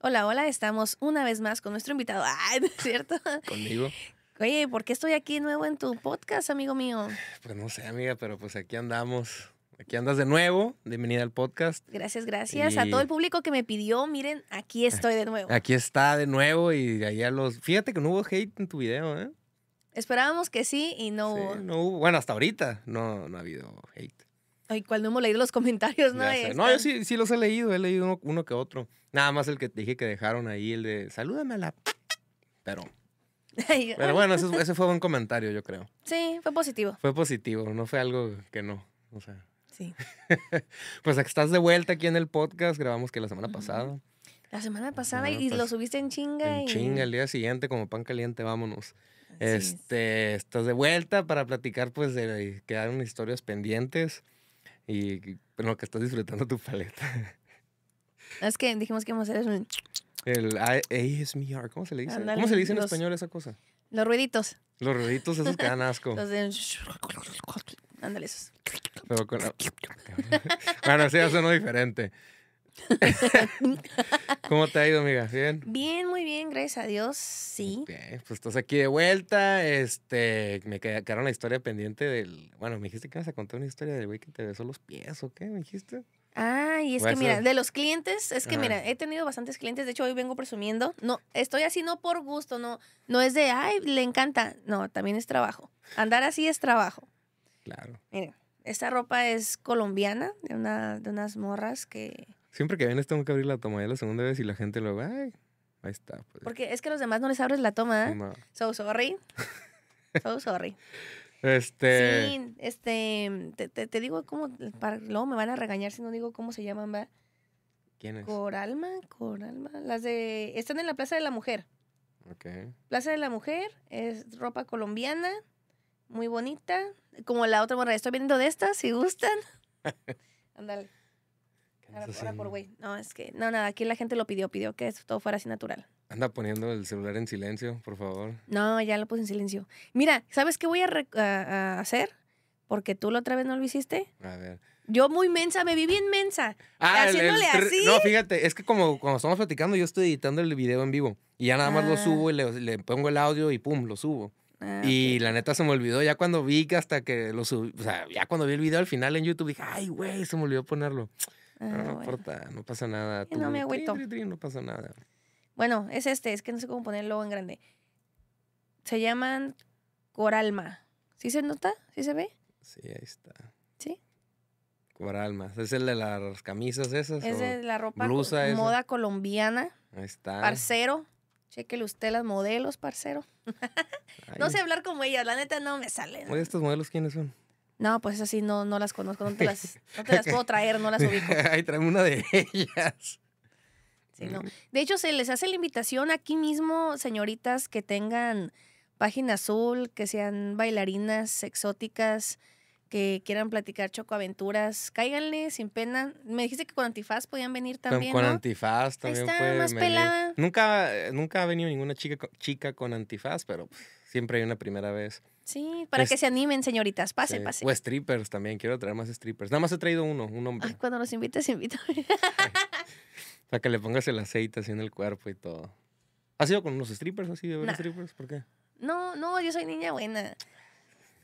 Hola, hola, estamos una vez más con nuestro invitado. Ay, ah, cierto? Conmigo. Oye, ¿por qué estoy aquí nuevo en tu podcast, amigo mío? Pues no sé, amiga, pero pues aquí andamos. Aquí andas de nuevo. Bienvenida al podcast. Gracias, gracias. A todo el público que me pidió, miren, aquí eh, estoy de nuevo. Aquí está de nuevo y allá los. Fíjate que no hubo hate en tu video, ¿eh? Esperábamos que sí y no hubo. No hubo. Bueno, hasta ahorita no, no ha habido hate. Ay, ¿cuál no hemos leído los comentarios, no? No, yo sí, los he leído, he leído uno, que otro. Nada más el que te dije que dejaron ahí, el de salúdame a la. Pero. Pero bueno, ese, fue un comentario, yo creo. Sí, fue positivo. Fue positivo, no fue algo que no. O sea. Sí. pues estás de vuelta aquí en el podcast, grabamos que la semana pasada. La semana pasada y lo subiste en chinga. y... chinga, el día siguiente, como pan caliente, vámonos. este, estás de vuelta para platicar, pues, de quedaron historias pendientes y en que estás disfrutando tu paleta. Es que dijimos que íbamos a hacer un... El ASMR, ¿cómo se le dice? ¿Cómo se le dice en español esa cosa? Los ruiditos. Los ruiditos esos que dan asco. los de... Ándale esos. Pero con bueno, sí, eso no diferente. ¿Cómo te ha ido, amiga? ¿Bien? muy bien, gracias a Dios, sí. pues estás aquí de vuelta. Este, me quedaron la historia pendiente del. Bueno, me dijiste que ibas a contar una historia del güey que te besó los pies, ¿o qué? ¿Me dijiste? Ay, es que mira, de los clientes, es que mira, he tenido bastantes clientes, de hecho hoy vengo presumiendo, no, estoy así no por gusto, no, no es de, ay, le encanta, no, también es trabajo, andar así es trabajo. Claro. Miren, esta ropa es colombiana, de, una, de unas morras que, Siempre que vienes tengo que abrir la toma ya la segunda vez y la gente lo va, ahí está. Pues, Porque es que los demás no les abres la toma, So sorry. sorry. Este. Sí, este. Te, digo cómo. Para, luego me van a regañar si no digo cómo se llaman, va. ¿Quién es? Coralma, Coralma. Las de. Están en la Plaza de la Mujer. Plaza de la Mujer es ropa colombiana, muy bonita. Como la otra, bueno, estoy viendo de estas, si gustan. Ándale. Ahora, por güey. No, es que, no, nada, aquí la gente lo pidió, pidió que todo fuera así natural. Anda poniendo el celular en silencio, por favor. No, ya lo puse en silencio. Mira, ¿sabes qué voy a, hacer? Porque tú la otra vez no lo hiciste. A ver. Yo muy mensa, me vi bien mensa. Ah, haciéndole así. No, fíjate, es que como cuando estamos platicando, yo estoy editando el video en vivo. Y ya nada más lo ah. subo y le, pongo el audio y pum, lo subo. Ah, y la neta se me olvidó ya cuando vi que hasta que lo subí. O sea, ya cuando vi el video al final en YouTube dije, ay, güey, se me olvidó ponerlo. Ah, no, importa, no pasa nada. Eh, no me no pasa nada. Bueno, es este, es que no sé cómo ponerlo en grande. Se llaman Coralma. ¿Sí se nota? ¿Sí se ve? Sí, ahí está. ¿Sí? Coralma. ¿Es el de las camisas esas? Es la ropa blusa moda colombiana. Ahí está. Parcero. Chequele usted las modelos, parcero. no sé hablar como ellas, la neta no me salen. ¿Estos modelos quiénes son? No, pues así no, no las conozco, no te las, no te las puedo traer, no las ubico. Ay, trae una de ellas. Sí, no. De hecho, se les hace la invitación aquí mismo, señoritas que tengan página azul, que sean bailarinas exóticas, que quieran platicar chocoaventuras, cáiganle sin pena. Me dijiste que con antifaz podían venir también. Con, con antifaz también. Ahí está, más pelada. Nunca, nunca ha venido ninguna chica, chica con antifaz, pero. Pues, Siempre hay una primera vez. Sí, para que se animen, señoritas. Pase, pase. O strippers también. Quiero traer más strippers. Nada más he traído uno, un hombre. cuando los invites, invito. para que le pongas el aceite así en el cuerpo y todo. ¿Has ido con unos strippers así de ver strippers? ¿Por qué? No, no, yo soy niña buena.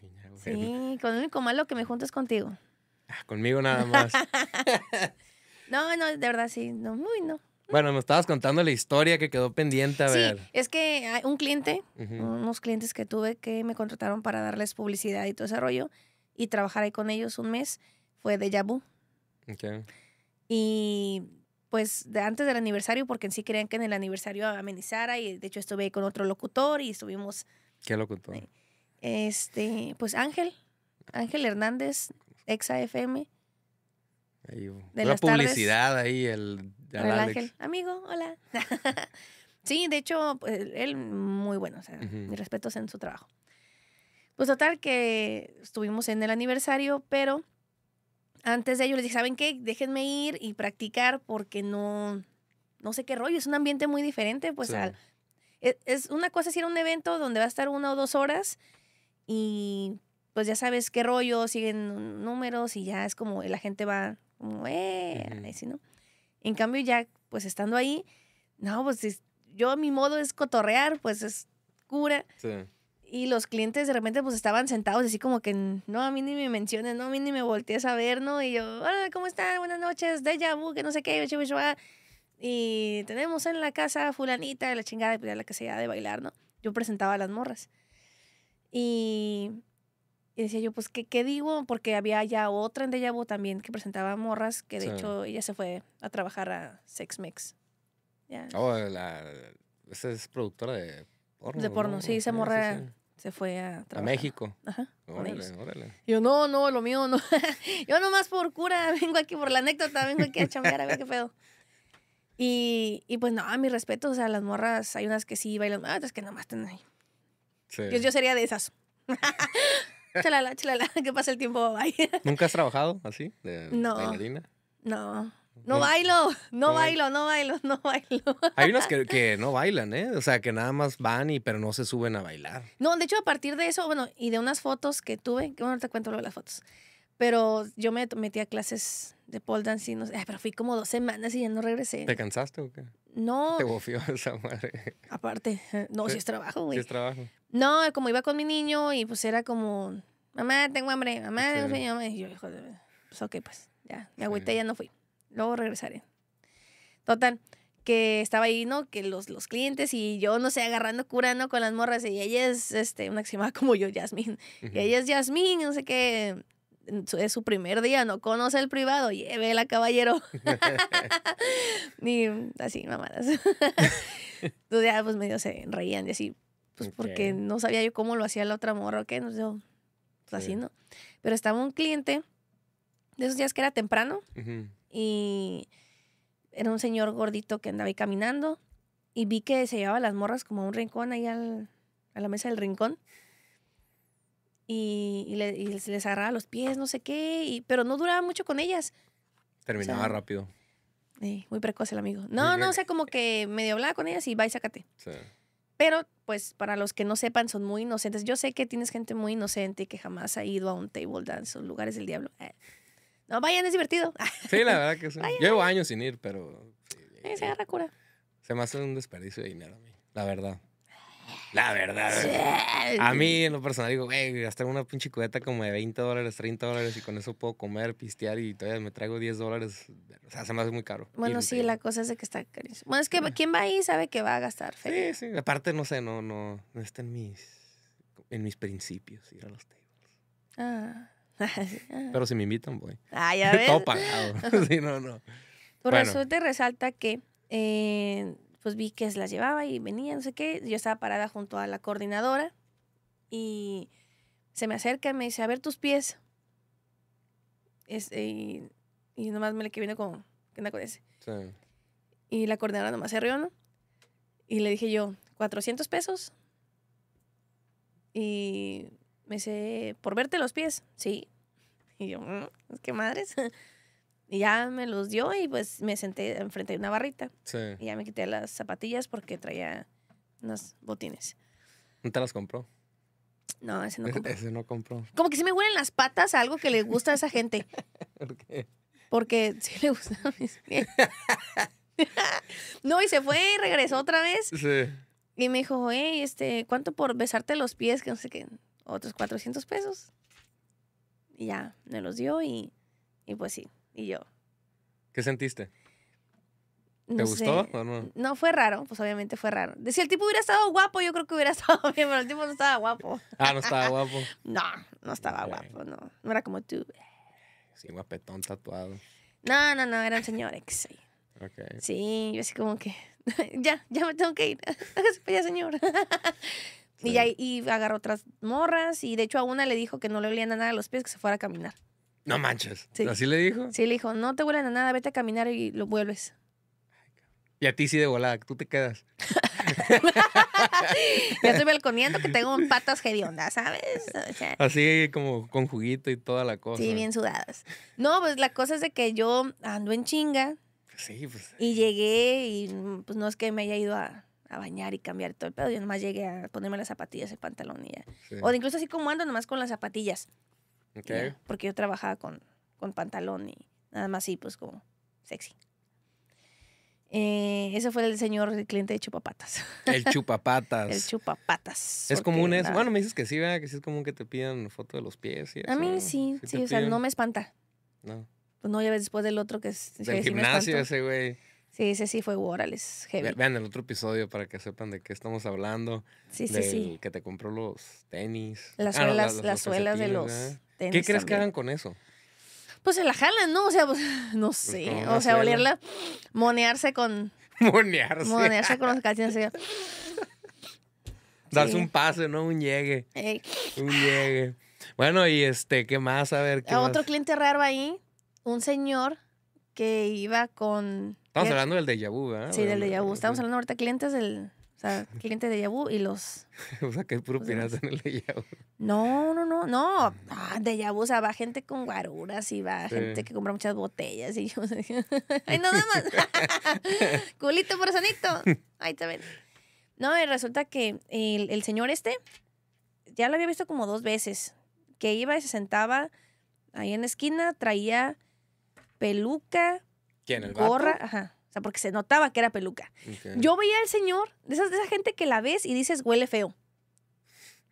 Niña buena. Sí, con el único malo que me juntas contigo. Ah, conmigo nada más. no, no, de verdad sí. No, muy no. Bueno, me estabas contando la historia que quedó pendiente, a ver. Sí, es que hay un cliente, unos clientes que tuve que me contrataron para darles publicidad y todo ese rollo y trabajar ahí con ellos un mes fue de Yabu. Ok. Y pues antes del aniversario, porque en sí creían que en el aniversario amenizara y de hecho estuve ahí con otro locutor y estuvimos... ¿Qué locutor? este, pues Ángel, Ángel Hernández, ex AFM. Ahí, la publicidad ahí, el amigo, hola. sí, de hecho, pues, él muy bueno, o sea, mis respetos en su trabajo. Pues total que estuvimos en el aniversario, pero antes de ello les dije, ¿saben qué? Déjenme ir y practicar porque no, no sé qué rollo, es un ambiente muy diferente, pues e, es, una cosa es ir a un evento donde va a estar una o dos horas y pues ya sabes qué rollo, siguen números y ya es como la gente va como, eh, así, ¿no? En cambio, ya, pues estando ahí, no, pues yo yo mi modo es cotorrear, pues es cura. Sí. Y los clientes de repente pues estaban sentados así como que, no, a mí ni me menciones, no, a mí ni me voltees a ver, ¿no? Y yo, hola, ¿cómo están? Buenas noches, de Vu, que no sé qué, y tenemos en la casa fulanita, la chingada, pues, la que se de bailar, ¿no? Yo presentaba a las morras. Y y decía yo, pues, ¿qué, digo? Porque había ya otra en Deja también que presentaba morras, que de hecho ella se fue a trabajar a Sex Mex. Oh, esa es productora de porno. De porno, sí, esa morra se fue a trabajar. A México. Ajá. Órale, órale. Yo, no, no, lo mío no. yo nomás por cura, vengo aquí por la anécdota, vengo aquí a chambear, a ver qué pedo. Y, y pues, no, a mi respeto, o sea, las morras, hay unas que sí bailan, otras que nomás están ahí. Yo, yo sería de esas. chalala, chalala, que pasa el tiempo, bye. ¿Nunca has trabajado así? De no. Bailarina? No. No, bailo, no, bailo, no bailo, no bailo. Hay unos que, no bailan, ¿eh? O sea, que nada más van y pero no se suben a bailar. No, de hecho, a partir de eso, bueno, y de unas fotos que tuve, que bueno, te cuento luego las fotos, pero yo me metí a clases de pole dance no sé, pero fui como dos semanas y ya no regresé. ¿Te cansaste o qué? No. Te bofió esa madre. Aparte, no, si es trabajo, güey. Si es trabajo. No, como iba con mi niño y pues era como, mamá, tengo hambre, mamá, tengo sueño, Y yo, hijo de... Pues ok, pues ya, me agüité, ya no fui. Luego regresaré. Total, que estaba ahí, ¿no? Que los, los clientes y yo, no sé, agarrando curando Con las morras. Y ella es, este, una que se llama como yo, Yasmin. Y ella es Yasmin, no sé qué. Es su primer día, no conoce el privado, la caballero. y así, mamadas. Entonces ya, pues medio se reían y así. Pues, porque no sabía yo cómo lo hacía la otra morra o qué, no sé, así, ¿no? Pero estaba un cliente de esos días que era temprano y era un señor gordito que andaba ahí caminando y vi que se llevaba las morras como a un rincón ahí al, a la mesa del rincón y, y, le, y les agarraba los pies, no sé qué, pero no duraba mucho con ellas. Terminaba rápido. Eh, muy precoz el amigo. No, no, o sea, como que medio hablaba con ellas y va y sácate. Sí. Pero, pues, para los que no sepan, son muy inocentes. Yo sé que tienes gente muy inocente y que jamás ha ido a un table dance o lugares del diablo. Eh, no, vayan, es divertido. Sí, la verdad que sí. Llevo años sin ir, pero... se eh, agarra cura. Se me hace un desperdicio de dinero a mí, la verdad. La verdad. A mí, en lo personal, digo, güey, gastar una pinche cubeta como de 20 dólares, 30 dólares y con eso puedo comer, pistear y todavía me traigo 10 dólares. O sea, se me hace muy caro. Bueno, sí, la cosa es de que está carísimo. Bueno, es que quien va ahí sabe que va a gastar. Sí, sí. Aparte, no sé, no, no, no está en mis, en mis principios ir a los tables. Ah. ah. Pero si me invitan, voy. Ah, ya ves. Todo pagado. sí, no, no. Por bueno. resulta resalta que... Eh, pues vi que se las llevaba y venía, no sé qué. Yo estaba parada junto a la coordinadora y se me acerca y me dice, a ver tus pies. y, nomás me le que viene con, ¿qué onda con Y la coordinadora nomás se rió, ¿no? Y le dije yo, 400 pesos. Y me dice, ¿por verte los pies? Sí. Y yo, mm, es qué madres. Y ya me los dio y pues me senté enfrente de una barrita. Sí. Y ya me quité las zapatillas porque traía unos botines. ¿No te las compró? No, ese no compró. Ese no compró. Como que sí me huelen las patas algo que le gusta a esa gente. ¿Por qué? Porque sí le gusta mis pies. no, y se fue y regresó otra vez. Sí. Y me dijo, hey, este, ¿cuánto por besarte los pies? Que no sé qué. Otros 400 pesos. Y ya, me los dio y pues sí, y yo. ¿Qué sentiste? ¿Te gustó no? No, fue raro, pues obviamente fue raro. Si el tipo hubiera estado guapo, yo creo que hubiera estado bien, pero el tipo no estaba guapo. Ah, no estaba guapo. no, no estaba guapo, no. No era como tú. Sí, guapetón tatuado. No, no, no, era un señor Sí. sí, yo así como que, ya, ya me tengo que ir. ya, señor. Y ya y agarró otras morras y de hecho a una le dijo que no le olían nada a los pies, que se fuera a caminar. No manches. ¿Así le dijo? Sí, le dijo, no te vuelve a nada, vete a caminar y lo vuelves. Y a ti sí de volada, tú te quedas. Yo estoy balconeando que tengo patas hediondas, ¿sabes? Así como con juguito y toda la cosa. Sí, bien sudadas. No, pues la cosa es de que yo ando en chinga. Sí, pues. Y llegué y pues no es que me haya ido a, a bañar y cambiar todo el pedo. Yo nomás llegué a ponerme las zapatillas, el pantalón y ya. O incluso así como ando, nomás con las zapatillas porque yo trabajaba con, con pantalón y nada más así, pues como sexy. Eh, ese fue el señor cliente de chupapatas. El chupapatas. el chupapatas. Es común eso. Bueno, me dices que sí, ¿verdad? Que sí es común que te pidan foto de los pies. Y eso. A mí sí, sí, o sea, no me espanta. No. Pues no, ya ves después del otro que es. Del gimnasio ese güey. Sí, ese sí fue Warales, Vean el otro episodio para que sepan de qué estamos hablando. Sí, sí, sí. Que te compró los tenis. Las ah, suelas, las, suelas de los. ¿Qué crees que hagan con eso? Pues se la jalan, ¿no? O sea, pues, no pues, sé. o sea, olerla, monearse con. Monearse. Monearse con los calcines. Darse un pase, ¿no? Un llegue. Un llegue. Bueno, y este, ¿qué más? A ver, ¿qué a Otro cliente raro ahí, un señor que iba con... Estamos hablando del de vu, ¿verdad? Sí, del de vu. Estamos hablando ahorita de clientes del, o sea, cliente de Yahoo y los. o sea, que puro pirata en el de Yahoo. No, no, no, no. Ah, de Yahoo, o sea, va gente con guaruras y va gente que compra muchas botellas y yo. ¡Ay, no, nada más! ¡Culito por sanito! Ahí te ven. No, y resulta que el, señor este ya lo había visto como dos veces. Que iba y se sentaba ahí en la esquina, traía peluca, ¿Quién, gorra, ajá. O sea, porque se notaba que era peluca. Yo veía al señor, de, esa gente que la ves y dices, huele feo.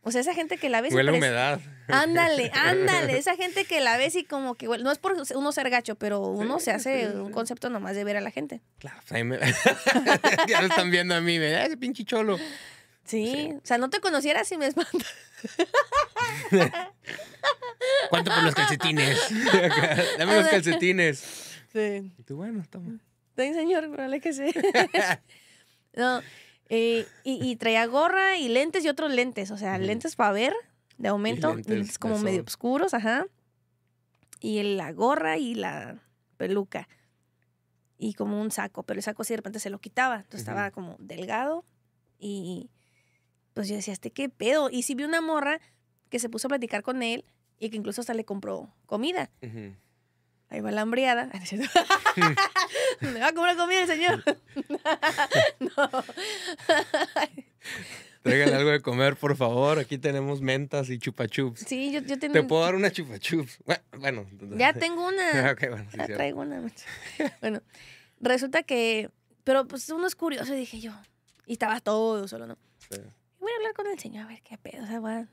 O sea, esa gente que la ves. Huele y humedad. Ándale, ándale. Esa gente que la ves y como que huele. No es por uno ser gacho, pero uno se hace un concepto nomás de ver a la gente. Claro, pues, ahí me... ya lo están viendo a mí, me ese pinche cholo. Sí. o sea, no te conociera si me espanta. ¿Cuánto por los calcetines? Dame los calcetines. Sí. Y tú, bueno, toma. Ven, señor, le que no, eh, y, y, traía gorra y lentes y otros lentes, o sea, lentes para ver de aumento, como medio oscuros, ajá. Y la gorra y la peluca. Y como un saco, pero el saco sí de repente se lo quitaba. Entonces estaba como delgado y pues yo decía, ¿este qué pedo? Y si vi una morra que se puso a platicar con él y que incluso hasta le compró comida. Ahí va la hambreada. ¿Me va a comer comida el señor? no. Traigan algo de comer, por favor. Aquí tenemos mentas y chupachups. Sí, yo, yo tengo. ¿Te puedo dar una chupachups? Bueno. Ya tengo una. Ok, bueno, ya traigo una. bueno, resulta que. Pero pues uno es curioso, dije yo. Y estaba todo solo, ¿no? Sí. Voy a hablar con el señor, a ver qué pedo. O sea,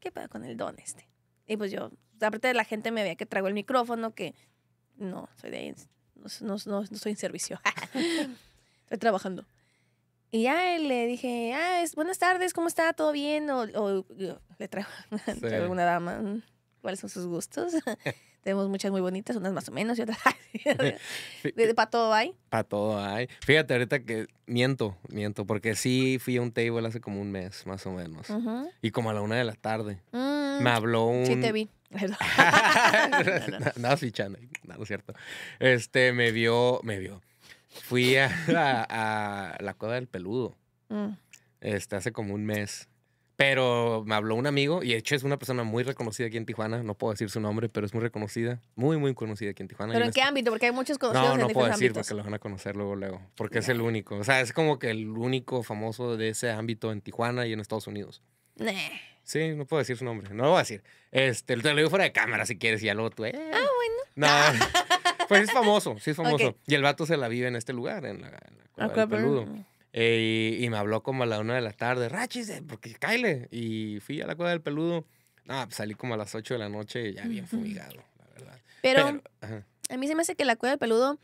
¿Qué pedo con el don este? Y pues yo, aparte de la gente me veía que traigo el micrófono, que no, soy de ahí no, estoy en servicio. estoy trabajando. Y ya le dije, ah, buenas tardes, ¿cómo está? ¿Todo bien? O, le traigo, dama, mm, ¿cuáles son sus gustos? Tenemos muchas muy bonitas, unas más o menos y otras. Para todo hay. Para todo hay. Fíjate, ahorita que miento, miento, porque sí fui a un table hace como un mes, más o menos. Y como a la una de la tarde. Mm, me habló un. Sí, te vi. Nada, no. no, No, es cierto. Este, me vio, me vio. Fui a, la cueva del peludo. Mm. Este, hace como un mes. Pero me habló un amigo, y de hecho es una persona muy reconocida aquí en Tijuana, no puedo decir su nombre, pero es muy reconocida, muy, muy conocida aquí en Tijuana. ¿Pero en qué este ámbito? Porque hay muchos conocidos no, no puedo decir porque lo van a conocer luego, luego, porque es el único, o sea, es como que el único famoso de ese ámbito en Tijuana y en Estados Unidos. Sí, no puedo decir su nombre, no lo voy a decir. Este, te lo digo fuera de cámara si quieres y ya otro eh. Ah, bueno. No, pues es famoso, sí es famoso. Y el vato se la vive en este lugar, en la, en la ah, peludo. Eh, y, me habló como a la una de la tarde, Rachis, porque caile. Y fui a la cueva del peludo. Pues, salí como a las 8 de la noche ya bien fumigado, la verdad. Pero, a mí se me hace que la cueva del peludo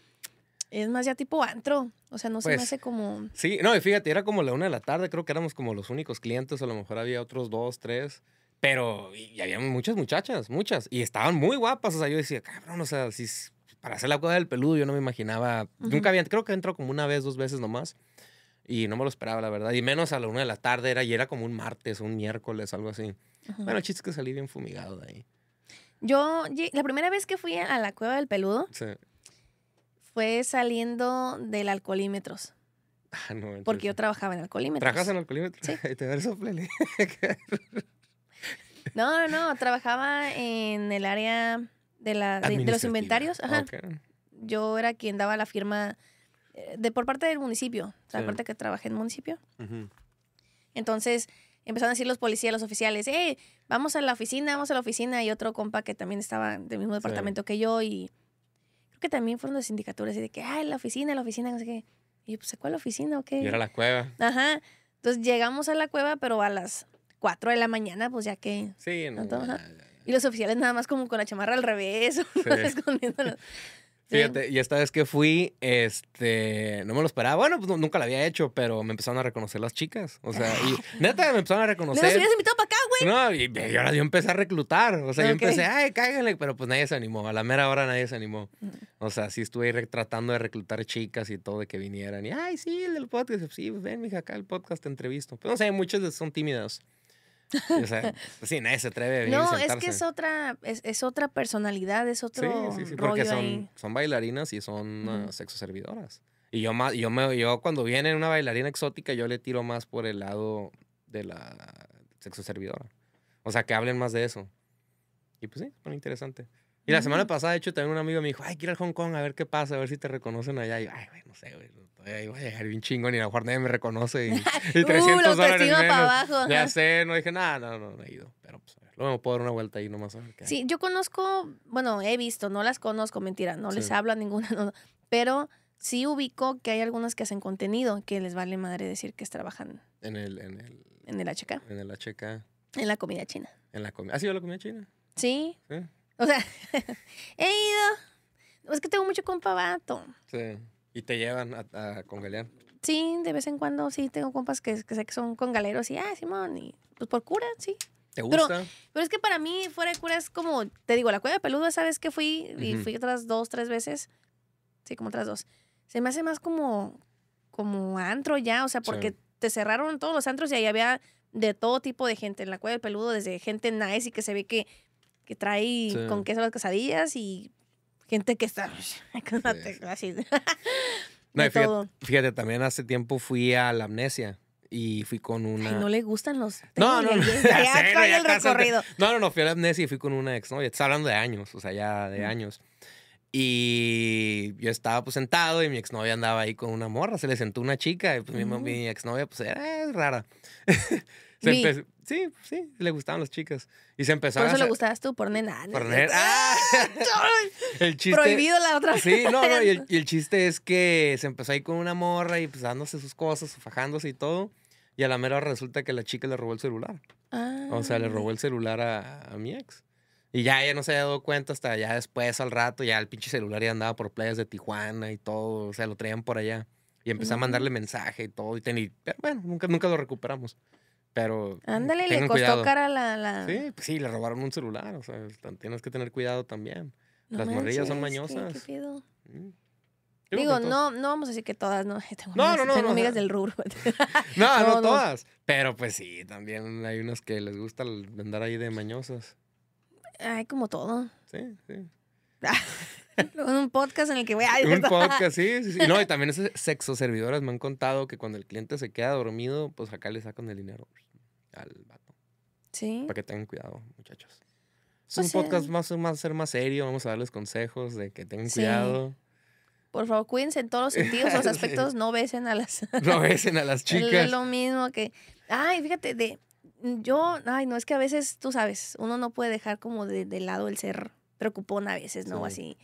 es más ya tipo antro. O sea, no se me pues, hace como. Sí, no, y fíjate, era como la una de la tarde, creo que éramos como los únicos clientes, a lo mejor había otros dos, tres. Pero había muchas muchachas, muchas. Y estaban muy guapas. O sea, yo decía, cabrón, o sea, si, para hacer la cueva del peludo, yo no me imaginaba. Nunca había, creo que entró como una vez, dos veces nomás. Y no me lo esperaba, la verdad. Y menos a la una de la tarde era, y era como un martes, un miércoles, algo así. Bueno, chiste que salí bien fumigado de ahí. Yo, la primera vez que fui a la cueva del peludo fue saliendo del alcoholímetros. Ah, no, porque yo trabajaba en alcoholímetros. ¿Trabajas en alcoholímetros? Sí. Te soplele. no, no, no. Trabajaba en el área de, la, de, los inventarios. Ajá. Yo era quien daba la firma eh, de, por parte del municipio, o sea, que trabajé en municipio. Entonces empezaron a decir los policías, los oficiales, ¡eh, vamos a la oficina, vamos a la oficina. Y otro compa que también estaba del mismo departamento que yo y creo que también fueron de sindicaturas, y de que, ay, la oficina, la oficina, qué. Y yo, pues, ¿cuál oficina o qué? Y era la cueva. Ajá. Entonces llegamos a la cueva, pero a las 4 de la mañana, pues ya que... Sí, no. Y los oficiales nada más como con la chamarra al revés, sí. Fíjate, y esta vez que fui, este, no me lo esperaba. Bueno, pues nunca la había hecho, pero me empezaron a reconocer las chicas. O sea, y neta, me empezaron a reconocer. ¿No hubieras invitado para acá, güey? No, y, ahora yo empecé a reclutar. O sea, yo empecé, ay, cáiganle, pero pues nadie se animó. A la mera hora nadie se animó. Mm. O sea, sí estuve ahí tratando de reclutar chicas y todo, de que vinieran. Y, ay, sí, el del podcast. Sí, pues, ven, mija, acá el podcast te entrevisto. Pero pues, no sé, muchas son tímidas. O sea, pues sí, nadie se atreve a No, es que es otra, es, es otra personalidad, es otro. Sí, sí, sí porque son, son bailarinas y son ah, sexo servidoras. Y yo, yo, me, yo cuando viene una bailarina exótica, yo le tiro más por el lado de la sexo servidora. O sea, que hablen más de eso. Y pues sí, es interesante. Y la semana pasada, de hecho, también un amigo me dijo, ay, quiero ir a Hong Kong a ver qué pasa, a ver si te reconocen allá. Y yo, ay, no sé, güey. Oye, voy a dejar bien chingón ni la lo nadie me reconoce. Y, y 300 uh, dólares menos. Para abajo. Ya sé, no dije nada, no, no, no he ido. Pero pues, a ver, luego puedo dar una vuelta ahí nomás. sí, yo conozco, bueno, he visto, no las conozco, mentira, no les hablo a ninguna, pero sí ubico que hay algunas que hacen contenido que les vale madre decir que trabajan. En el, en el... En el HK. En el HK. En la comida china. En la comida. ¿Has ido a la comida china? Sí. ¿Sí? O sea, he ido. Es que tengo mucho compa vato. Sí. ¿Y te llevan a, a congalear? Sí, de vez en cuando sí tengo compas que, sé que son congaleros y, ah, Simón, y pues por cura, sí. ¿Te gusta? Pero, es que para mí, fuera de cura, es como, te digo, la cueva de peludo, ¿sabes que fui? Y fui otras dos, tres veces. Sí, como otras dos. Se me hace más como, como antro ya, o sea, porque te cerraron todos los antros y ahí había de todo tipo de gente en la cueva de peludo, desde gente nice y que se ve que, que trae con con queso las casadillas y gente que está fíjate, también hace tiempo fui a la amnesia y fui con una. no le gustan los. No, no, no. fui a la amnesia y fui con una ex, ¿no? Y hablando de años, o sea, ya de años. Y yo estaba pues sentado y mi exnovia andaba ahí con una morra, se le sentó una chica y pues mi, ex exnovia pues era rara. sí, sí, le gustaban las chicas. Y se empezó Por eso le gustabas tú, por nena. Por el chiste, Prohibido la otra Sí, no, no, y el, chiste es que se empezó ahí con una morra y pues dándose sus cosas, fajándose y todo. Y a la mera resulta que la chica le robó el celular. Ah. O sea, le robó el ah. celular a, mi ex. Y ya ella no se había dado cuenta hasta ya después, al rato, ya el pinche celular ya andaba por playas de Tijuana y todo. O sea, lo traían por allá. Y empecé a mandarle mensaje y todo. Y, pero bueno, nunca, nunca lo recuperamos. Pero. Ándale, le costó cara la, la... Sí, pues sí, le robaron un celular. O sea, tienes que tener cuidado también. Las morrillas son mañosas. Mm. Digo, no, no vamos a decir que todas, no. Tengo no, amigas, no, no, del rubro. no, no, todas. Pero pues sí, también hay unas que les gusta vender ahí de mañosas. hay como todo. Sí, sí. un podcast en el que voy a... Un podcast, sí, sí, No, y también esas sexo servidoras me han contado que cuando el cliente se queda dormido, pues acá le sacan el dinero al vato. Sí. Para que tengan cuidado, muchachos. Es pues un podcast más, más ser más serio, vamos a darles consejos de que tengan sí. cuidado. Por favor, cuídense en todos los sentidos, los aspectos, no besen a las... no a las chicas. Es lo mismo que... Ay, fíjate, de... Yo, ay, no, es que a veces, tú sabes, uno no puede dejar como de, de lado el ser preocupón a veces, ¿no? Así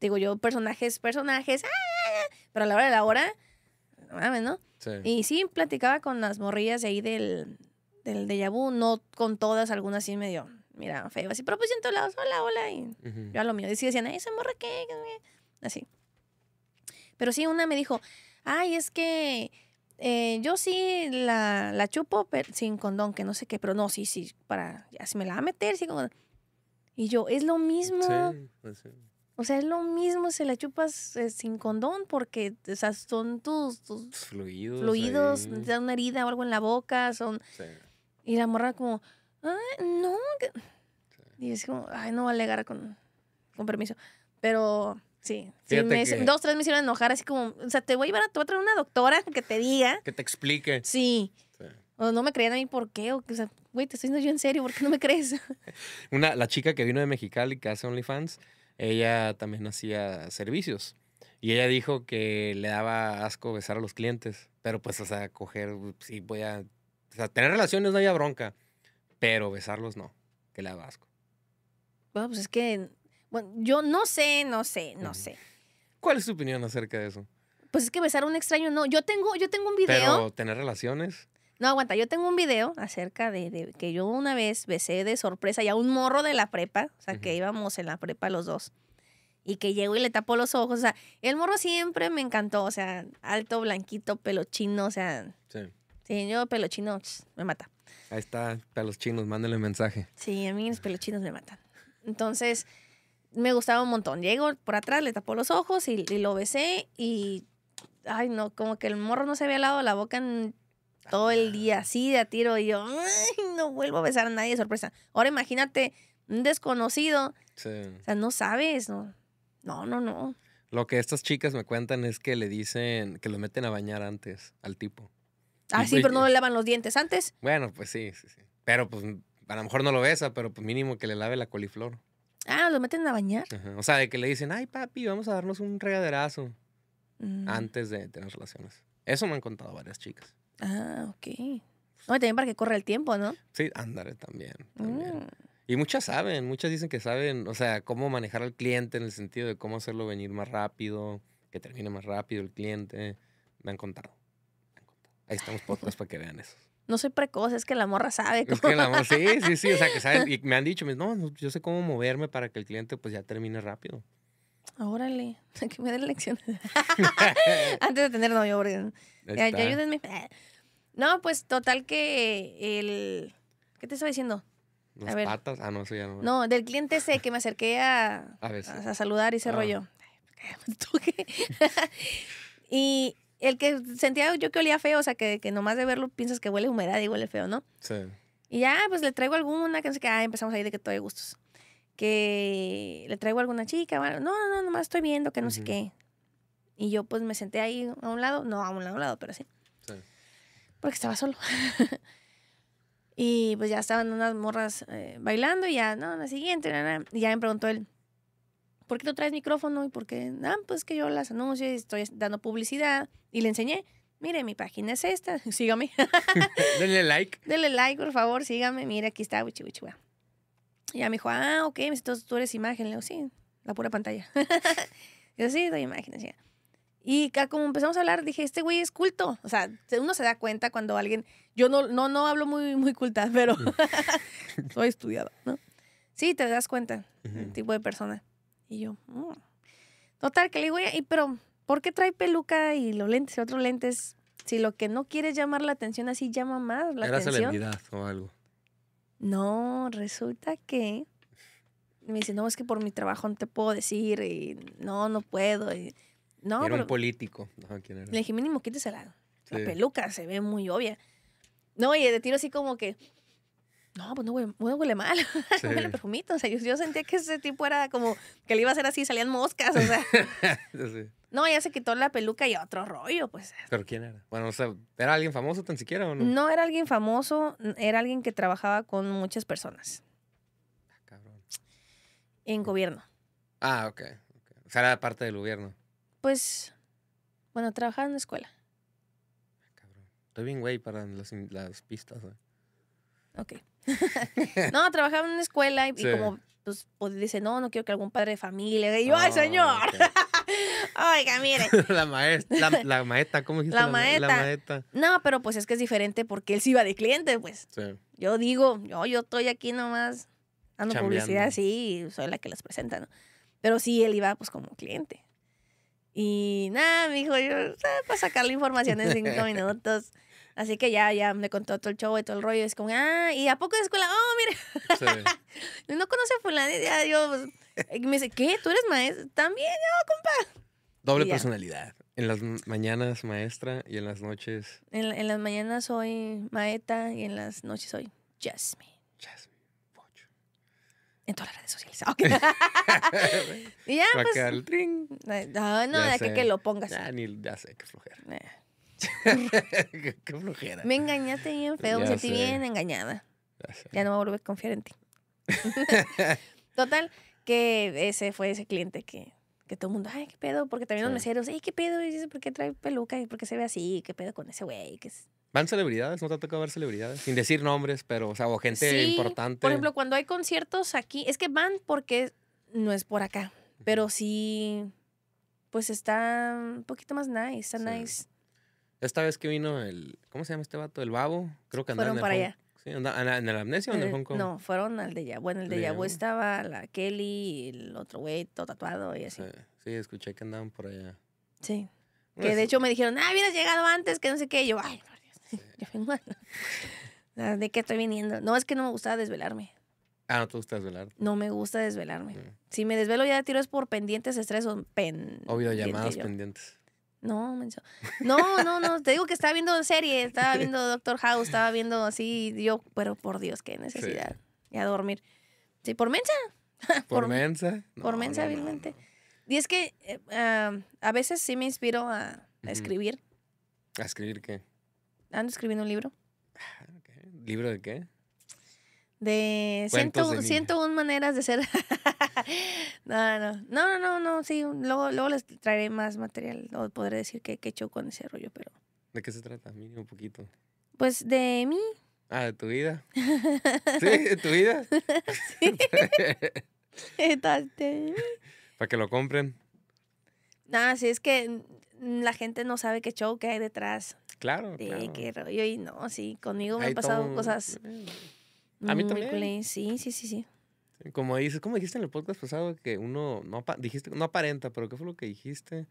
digo yo, personajes, personajes, pero a la hora de la hora, no mames, ¿no? Sí. Y sí, platicaba con las morrillas de ahí del, del de vu, no con todas, algunas sí medio, mira, feo, así, pero pues en todos lados, hola, hola, y yo a lo mío. Y sí decían, esa morra qué, así. Pero sí, una me dijo, ay, es que eh, yo sí la, la chupo pero sin condón, que no sé qué, pero no, sí, sí, para, ya si me la va a meter, sí, como... Y yo, es lo mismo. Sí, pues sí. O sea, es lo mismo si la chupas eh, sin condón porque, o sea, son tus, fluidos, fluidos te da una herida o algo en la boca, son... Y la morra como, ah, no. Y es como, ay, no vale, agarra con, con permiso. Pero... Sí, dos, tres me hicieron enojar, así como, o sea, te voy a llevar a, te voy a traer una doctora que te diga. Que te explique. Sí. O no me creían a mí por qué, o, o sea, güey, te estoy diciendo yo en serio, ¿por qué no me crees? una, la chica que vino de Mexicali que hace OnlyFans, ella también hacía servicios. Y ella dijo que le daba asco besar a los clientes, pero pues, o sea, coger, uh, sí, voy a... O sea, tener relaciones no había bronca, pero besarlos no, que le daba asco. Bueno, pues es que, bueno, yo no sé, no sé, no sé. ¿Cuál es tu opinión acerca de eso? Pues es que besar a un extraño no. Yo tengo, yo tengo un video. Pero tener relaciones. No, aguanta, yo tengo un video acerca de, que yo una vez besé de sorpresa a un morro de la prepa, o sea, que íbamos en la prepa los dos, y que llegó y le tapó los ojos, o sea, el morro siempre me encantó, o sea, alto, blanquito, pelo chino, o sea, sí, sí yo pelo chino me mata. Ahí está, pelos chinos, mándale un mensaje. Sí, a mí los pelos chinos me matan. Entonces, me gustaba un montón. Llego por atrás, le tapó los ojos y, lo besé y, ay no, como que el morro no se había lavado la boca en todo el día así de a tiro y yo, no vuelvo a besar a nadie sorpresa. Ahora imagínate un desconocido. O sea, no sabes, no. No, no, no. Lo que estas chicas me cuentan es que le dicen que lo meten a bañar antes al tipo. Ah, sí, pues pero no le lavan los dientes antes. Bueno, pues sí, sí, sí. Pero pues a lo mejor no lo besa, pero pues mínimo que le lave la coliflor. Ah, lo meten a bañar. O sea, de que le dicen, ay papi, vamos a darnos un regaderazo mm. antes de tener relaciones. Eso me han contado varias chicas. Ah, ok. No, también para que corra el tiempo, ¿no? Sí, ándale también. Mm. Y muchas saben, muchas dicen que saben, o sea, cómo manejar al cliente en el sentido de cómo hacerlo venir más rápido, que termine más rápido el cliente. Me han contado. Ahí estamos podcast para que vean eso. No soy precoz, es que la morra sabe. sí, sí, sí, o sea, que saben, y me han dicho, no, yo sé cómo moverme para que el cliente pues ya termine rápido. Órale, que me den lecciones. Antes de tener novio, porque... Ya, ayúdenme. No, pues total que el... ¿Qué te estaba diciendo? Las patas. Ah, no, eso ya no. No, del cliente ese que me acerqué a, a, saludar y se ah. rollo. Pues, y el que sentía yo que olía feo, o sea, que, que nomás de verlo piensas que huele humedad y huele feo, ¿no? Sí. Y ya, pues le traigo alguna, que no sé qué, empezamos ahí de que todo hay gustos que le traigo alguna chica, no, no, no, nomás estoy viendo que no sé qué. Y yo pues me senté ahí a un lado, no a un lado, pero sí. Porque estaba solo. y pues ya estaban unas morras eh, bailando y ya, no, la siguiente, y ya me preguntó él, ¿por qué no traes micrófono? Y porque, qué, ah, pues que yo las anuncio y estoy dando publicidad. Y le enseñé, mire, mi página es esta, sígame. Denle like. Denle like, por favor, sígame, mira, aquí está, wichi, wichi, y ella me dijo, ah, ok, tú eres imagen. Le digo, sí, la pura pantalla. yo sí, doy imágenes. y Y como empezamos a hablar, dije, este güey es culto. O sea, uno se da cuenta cuando alguien... Yo no, no, no hablo muy, muy culta, pero soy estudiada, ¿no? Sí, te das cuenta, tipo de persona. Y yo, mm". total, que le digo, y, pero, ¿por qué trae peluca y los lentes y otros lentes? Si lo que no quiere llamar la atención así llama más la atención. Era celebridad o algo. No, resulta que me dice, no, es que por mi trabajo no te puedo decir, y no, no puedo. no, era pero, un político. Le dije, mínimo, quítese la, la peluca, se ve muy obvia. No, y de tiro así como que, no, pues no huele, no huele mal, perfumito. O sea, yo, sentía que ese tipo era como que le iba a hacer así, salían moscas, o sea. No, ya se quitó la peluca y otro rollo, pues. ¿Pero quién era? Bueno, o sea, ¿era alguien famoso tan siquiera o no? No era alguien famoso, era alguien que trabajaba con muchas personas. Ah, cabrón. En gobierno. Ah, ok. O sea, era parte del gobierno. Pues, bueno, trabajaba en la escuela. Ah, cabrón. Estoy bien güey para las, las pistas, güey. Ok. no, trabajaba en una escuela y, como pues, pues, dice, no, no quiero que algún padre de familia. Y yo, ¡ay, ah, señor! Oiga, mire. la maestra, la, maestra, ¿cómo dijiste? La, la, maestra. la, No, pero pues es que es diferente porque él sí iba de cliente, pues. Yo digo, yo, yo estoy aquí nomás dando publicidad, sí, soy la que las presenta, ¿no? Pero sí, él iba pues como cliente. Y nada, me dijo, yo, para sacar la información en cinco minutos. Así que ya, ya me contó todo el show y todo el rollo. Es como, ah, ¿y a poco de escuela? Oh, mira. no conoce a fulano. Ya, yo, pues, me dice, ¿qué? ¿Tú eres maestra? También, yo, compa. Doble personalidad. En las mañanas maestra y en las noches. En, en, las mañanas soy maeta y en las noches soy Jasmine. Jasmine. Pocho. En todas las redes sociales. y ya, pues. quedar el tring. No, no, ya que, lo pongas. Ya, ni, ya sé, que flojera. Eh. Qué flojera. Me engañaste bien pero me sentí bien engañada. Ya, no me a a confiar en ti. Total, que ese fue ese cliente que, que todo el mundo, ay, qué pedo, porque también los meseros, ay, qué pedo, y dice, ¿por qué trae peluca y por qué se ve así? ¿Qué pedo con ese güey? ¿Van celebridades? ¿No te ha tocado ver celebridades? Sin decir nombres, pero, o sea, o gente sí, importante. Por ejemplo, cuando hay conciertos aquí, es que van porque no es por acá, pero sí, pues está un poquito más nice, está nice esta vez que vino el. ¿Cómo se llama este vato? El babo. Creo que andaban Fueron para allá. ¿En el amnesia o en el eh, No, fueron al de Yabu. Bueno, el de Yabu estaba la Kelly y el otro güey todo tatuado y así. Sí, escuché que andaban por allá. Sí. que de hecho me dijeron, ah, hubieras llegado antes, que no sé qué. yo, ay, por Dios. Yo vengo. Ah, ¿De qué estoy viniendo? No, es que no me gusta desvelarme. Ah, ¿no te gusta desvelar? No me gusta desvelarme. Mm. Si me desvelo ya de tiro es por pendientes, estrés o pen. Obvio, llamadas pendientes. No, no, no, no, te digo que estaba viendo serie, estaba viendo Doctor House, estaba viendo así, yo, pero por Dios, qué necesidad. Y a dormir. Sí, por mensa. por, mensa. por mensa, habilmente, Y es que eh, ah, a veces sí me inspiro a, escribir. ¿A escribir qué? Ando escribiendo un libro. Ah, ¿Libro de qué? de, siento 101 maneras de ser. no, no, no, no, sí, luego, les traeré más material, o podré decir que, qué show con ese rollo, pero... ¿De qué se trata? Mínimo un poquito. Pues de mí. Ah, de tu vida. sí, de tu vida. sí. Para que lo compren. Nada, ah, sí, es que la gente no sabe qué show que hay detrás. Claro, de, claro. qué rollo, y no, sí, conmigo me han pasado cosas... A mí mm, también. Sí, sí, sí, sí. Como dices, ¿cómo dijiste en el podcast pasado que uno no dijiste no aparenta, pero qué fue lo que dijiste?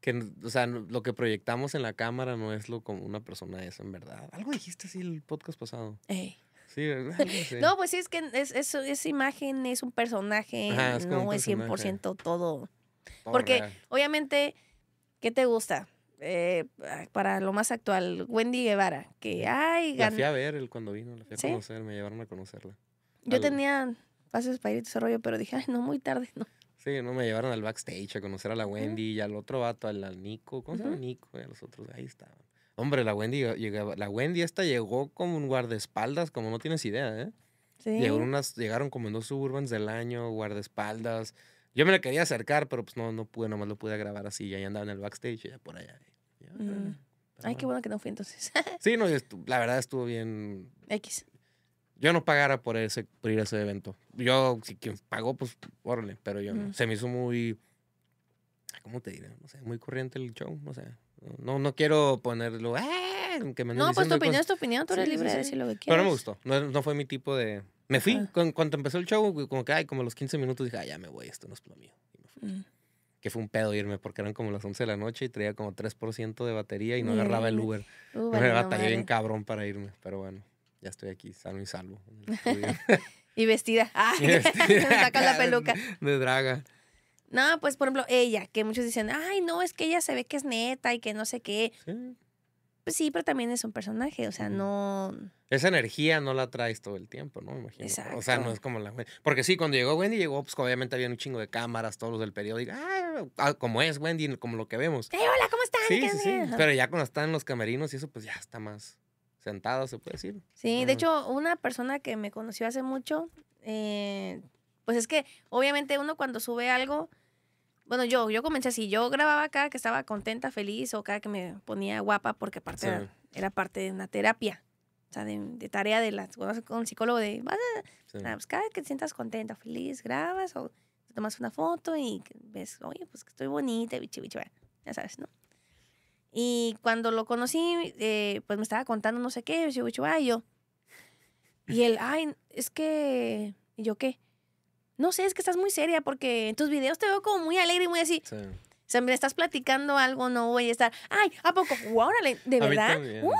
Que o sea, lo que proyectamos en la cámara no es lo como una persona es en verdad. Algo dijiste así el podcast pasado. Sí, No, pues sí, es que es, imagen es un personaje, es no es 100% todo. Porque obviamente, ¿qué te gusta? Eh, para lo más actual, Wendy Guevara, que, ay, ganó. La fui a ver él cuando vino, la fui a conocer, me llevaron a conocerla. Yo tenía pases para ir a desarrollo, pero dije, ay, no, muy tarde, no. Sí, no, me llevaron al backstage a conocer a la Wendy y al otro vato, al, Nico, ¿cómo Nico? Y los otros, ahí estaban. Hombre, la Wendy, llegaba, la Wendy esta llegó como un guardaespaldas, como no tienes idea, ¿eh? Sí. Llegaron, unas, llegaron como en dos suburbans del año, guardaespaldas. Yo me la quería acercar, pero pues no, no pude, nomás lo pude grabar así. Ya, ahí andaba en el backstage, ya por allá. Mm. Ay, qué bueno que no fui entonces. sí, no, la verdad estuvo bien. X. Yo no pagara por, ese, por ir a ese evento. Yo, si quien pagó, pues órale, pero yo Se me hizo muy. ¿Cómo te diré? No sé, muy corriente el show, no sé. No, no quiero ponerlo. Ah", no, pues tu opinión es tu opinión, tú eres libre de decir lo que quieras. Pero me gustó, no, no fue mi tipo de. Me fui, cuando, empezó el show, como que, ay, como los 15 minutos dije, ay, ya me voy, esto no es lo mío. Y me fui. Mm que fue un pedo irme porque eran como las 11 de la noche y traía como 3% de batería y no agarraba el Uber. Mm, me batallé bien cabrón para irme, pero bueno, ya estoy aquí, sano y salvo. y vestida. me ah, y saca la peluca. De draga. No, pues por ejemplo, ella, que muchos dicen, ay, no, es que ella se ve que es neta y que no sé qué. Sí. Pues sí, pero también es un personaje, o sea, no... Esa energía no la traes todo el tiempo, ¿no? Imagino. Exacto. O sea, no es como la... Porque sí, cuando llegó Wendy, llegó, pues obviamente había un chingo de cámaras, todos los del periódico, ah, ah como es Wendy, como lo que vemos. Hey, hola, ¿cómo están? Sí, sí, sí, Pero ya cuando están los camerinos y eso, pues ya está más sentado, se puede decir. Sí, de hecho, una persona que me conoció hace mucho, eh, pues es que obviamente uno cuando sube algo bueno, yo, yo comencé así, yo grababa cada que estaba contenta, feliz o cada que me ponía guapa porque aparte era, parte de una terapia, o sea, de, tarea de las, con un psicólogo de, pues, cada que te sientas contenta, feliz, grabas o tomas una foto y ves, oye, pues que estoy bonita, bichi, bichi, ya sabes, ¿no? Y cuando lo conocí, eh, pues me estaba contando no sé qué, bichi, bichi, yo, y él, ay, es que, y yo, ¿qué? no sé, es que estás muy seria porque en tus videos te veo como muy alegre y muy así. O sea, me estás platicando algo, no voy a estar, ay, ¿a poco? ¡Wow, órale! ¿De verdad? Uh,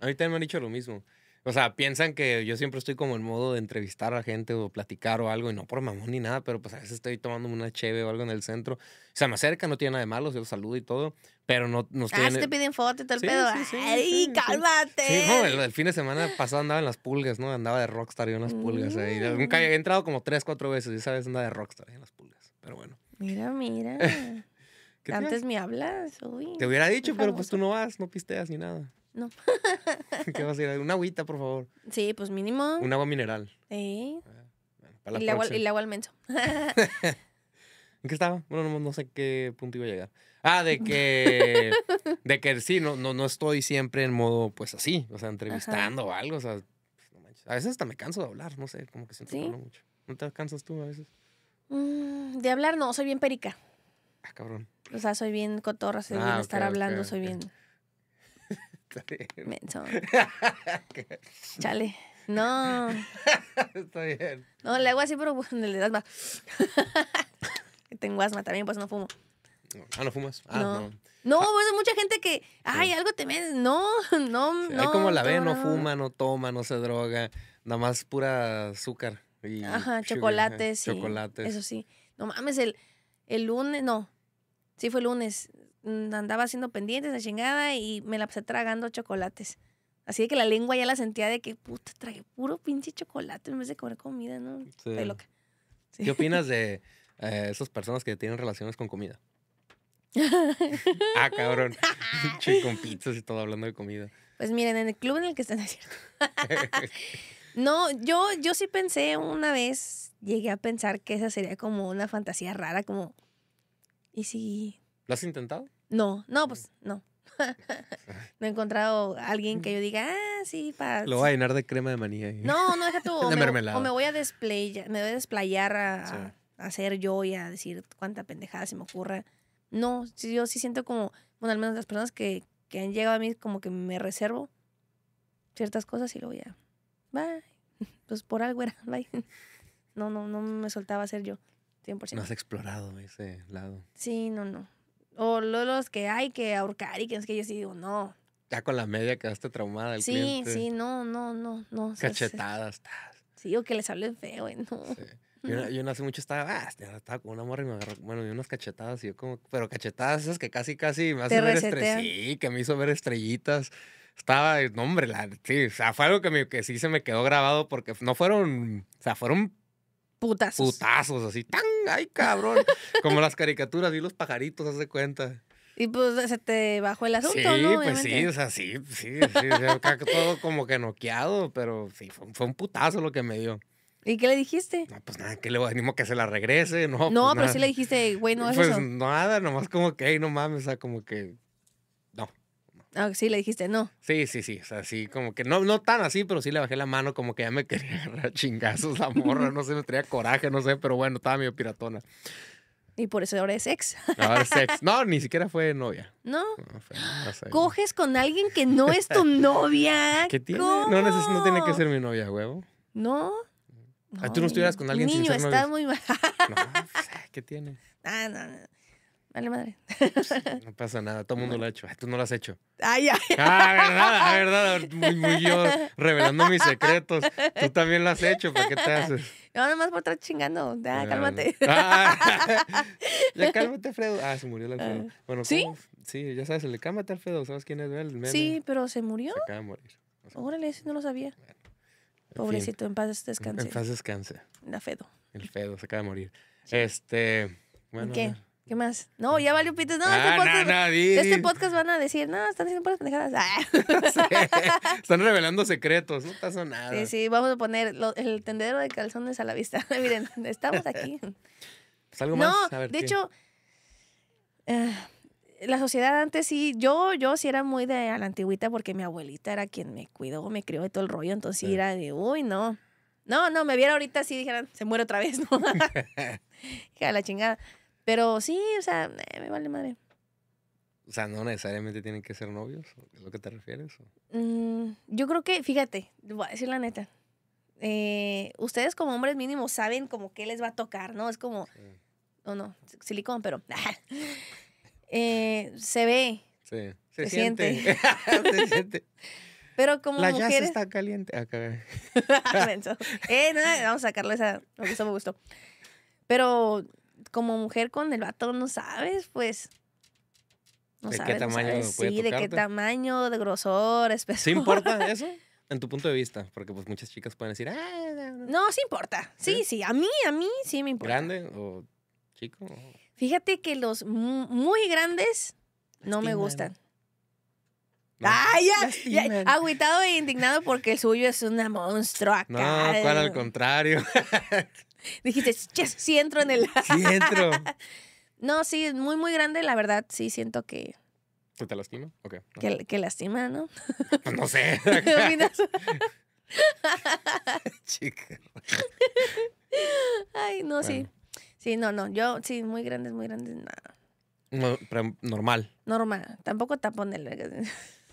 a me han dicho lo mismo. O sea, piensan que yo siempre estoy como en modo de entrevistar a gente o platicar o algo, y no por mamón ni nada, pero pues a veces estoy tomando una cheve o algo en el centro. O sea, me acerca, no tiene nada de malo, yo los saludo y todo, pero no, nos estoy Ah, te piden foto y todo el pedo. ¡Ay, cálmate! Sí, no, el, fin de semana pasado andaba en las pulgas, ¿no? Andaba de rockstar y Las pulgas. Nunca mm. he entrado como tres, cuatro veces, y sabes, andaba de rockstar en las pulgas, pero bueno. Mira, mira. Antes me hablas, uy. Te hubiera dicho, pero pues tú no vas, no pisteas ni nada. No. ¿Qué vas a ir? Una agüita, por favor. Sí, pues mínimo. Un agua mineral. Sí. y, ah, la agua, y agua al ¿En qué estaba? Bueno, no, sé qué punto iba a llegar. Ah, de que, de que sí, no, no, no estoy siempre en modo, pues así, o sea, entrevistando o algo, o sea, pues, no manches. a veces hasta me canso de hablar, no sé, como que siento hablo mucho. ¿No te cansas tú a veces? Mm, de hablar no, soy bien perica. Ah, cabrón. O sea, soy bien cotorra, soy ah, bien estar hablando, soy bien bien. Chale. No. Está bien. No, le hago así, pero bueno, le das que Tengo asma también, pues no fumo. Ah, no fumas. Ah, no. No, no pues mucha gente que, ay, algo te metes. No, no, sí, no. Hay como la ve, no, fuma, no toma, no se droga. Nada más pura azúcar. Y Ajá, chocolates. Chocolates. Eso sí. No mames, el, el lunes, no. Sí, fue el lunes. Mm, andaba haciendo pendientes, la chingada, y me la pasé tragando chocolates. Así de que la lengua ya la sentía de que, puta, tragué puro pinche chocolate en vez de comer comida, ¿no? loca. ¿Qué opinas de eh, esas personas que tienen relaciones con comida? ah, cabrón. con pizzas y todo hablando de comida. Pues miren, en el club en el que están, haciendo. no, yo, yo sí pensé una vez, llegué a pensar que esa sería como una fantasía rara, como, ¿y si ¿Lo has intentado? No, no, mm. pues no. no he encontrado alguien que yo diga, ah, sí, para. Lo voy a llenar de crema de manía. No, no, deja tú. me, voy a desplayar, me voy a desplayar a, hacer yo y a decir cuánta pendejada se me ocurra. No, yo sí siento como, bueno, al menos las personas que, que han llegado a mí, como que me reservo ciertas cosas y luego ya. Bye. Pues por algo era, bye. No, no, no me soltaba ser yo, 100%. No has explorado ese lado. Sí, no, no. O los que hay que ahorcar y que es que yo sí digo, no. Ya con la media quedaste traumada. El sí, cliente. sí, no, no, no, no. Cachetadas. Sí, o que les hablen feo, y eh, no. Yo, no, hace mucho estaba, ah, estaba con una morra y me agarró, bueno, y unas cachetadas y yo como, pero cachetadas esas que casi, casi me hacen ver estrellitas. Sí, que me hizo ver estrellitas. Estaba, no, hombre, la, sí, o sea, fue algo que, que sí se me quedó grabado porque no fueron, o sea, fueron Putazos. Putazos, así, tan, ay cabrón. Como las caricaturas, y los pajaritos, hace cuenta. Y pues se te bajó el asunto, ¿no? Sí, pues sí, o sea, sí, sí, sí todo como que noqueado, pero sí, fue, fue, un putazo lo que me dio. ¿Y qué le dijiste? No, pues nada, que le animo que se la regrese, ¿no? No, pues pero sí le dijiste, güey, no es pues eso. Pues nada, nomás como que, ¡ay, no mames, o sea, como que Ah, sí, le dijiste no. Sí, sí, sí. O sea, así como que no, no tan así, pero sí le bajé la mano, como que ya me quería chingazos la morra. No sé, me traía coraje, no sé, pero bueno, estaba medio piratona. Y por eso ahora es sex. Ahora es ex. No, ni siquiera fue novia. No. Coges con alguien que no es tu novia. ¿Qué tiene? No, no tiene que ser mi novia, huevo. No. Ah, ¿Tú no estuvieras con alguien sin ser Niño, está muy mal. no, ¿qué tiene? Ah, no, no. Vale, madre. Pues, no pasa nada, todo el mundo lo ha hecho. tú no lo has hecho. Ay, ay. Ah, verdad, ah, verdad. Muy, muy yo revelando mis secretos. Tú también lo has hecho, ¿para qué te haces? No, nomás por estar chingando. ah, cálmate. Ah. ya cálmate, Alfredo. Ah, se murió el Alfredo. Ah. Bueno, ¿Sí? Sí, ya sabes, le de cálmate, Alfredo. ¿Sabes quién es él. Sí, pero ¿se murió? Se acaba de morir. Órale, no lo sabía. Pobrecito, en paz descanse. En paz descanse. La Fedo. El Fedo, se acaba de morir. Este, bueno. ¿Qué? ¿Qué más? No, ya valió pites. No, este, ah, podcast, este, podcast, van a decir, no, están haciendo puras pendejadas. Ah. están revelando secretos, no pasa nada. Sí, sí, vamos a poner el tendero de calzones a la vista. Miren, estamos aquí. Pues, algo más. A de hecho, eh, la sociedad antes sí, yo, yo sí era muy de la antigüita porque mi abuelita era quien me cuidó, me crió y todo el rollo, entonces era de, uy, no. No, no, me viera ahorita si dijeran, se muere otra vez, ¿no? la chingada. Pero sí, o sea, eh, me vale madre. O sea, no necesariamente tienen que ser novios, ¿es lo que te refieres? Mm, yo creo que, fíjate, voy a decir la neta. Eh, ustedes como hombres mínimos saben como qué les va a tocar, ¿no? Es como, o no, silicón, pero eh, se ve. Sí, se, siente. se siente. Pero como la mujeres... está caliente. Acá. eh, vamos a sacarle esa, eso me gustó. Pero como mujer con el vato no sabes, pues. No ¿De qué tamaño puede Sí, de qué tamaño, de grosor, espesor. ¿Sí importa eso? En tu punto de vista, porque pues muchas chicas pueden decir, ah, no, sí importa. Sí, sí, a mí, a mí sí me importa. ¿Grande o chico? Fíjate que los muy grandes no me gustan. ¡Ay! Ah, ya, Agüitado e indignado porque el suyo es una monstruo No, ¿cuál al contrario. Dijiste, yes, sí entro en el... sí entro. no, sí, muy, muy grande, la verdad, sí siento que... te lastima? Ok. Que, lastima, ¿no? no sé. Chica. Ay, no, sí. Sí, no, no. Yo, sí, muy grandes, muy grandes, nada. normal. Normal. Tampoco tapón el.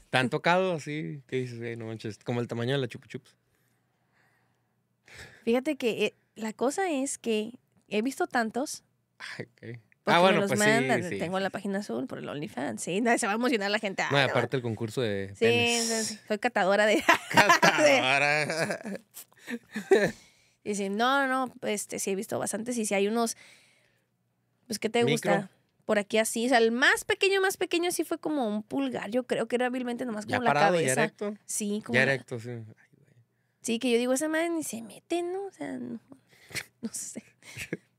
¿Te tocado así? ¿Qué dices? no manches. Como el tamaño de la chupa chups. Fíjate que eh, la cosa es que he visto tantos. ah, ah bueno, pues Sí, Tengo la página azul por el OnlyFans. Sí, se va a emocionar la gente. aparte el concurso de. Sí, sí. soy catadora de. Catadora. Dicen, no, no, este, sí he visto bastantes. Y si hay unos. Pues, ¿qué te gusta? Por aquí así. O sea, el más pequeño, más pequeño sí fue como un pulgar. Yo creo que era vilmente nomás como la cabeza. Ya Sí, como. Ya sí. Sí, que yo digo, esa madre ni se mete, ¿no? O sea, no, no sé.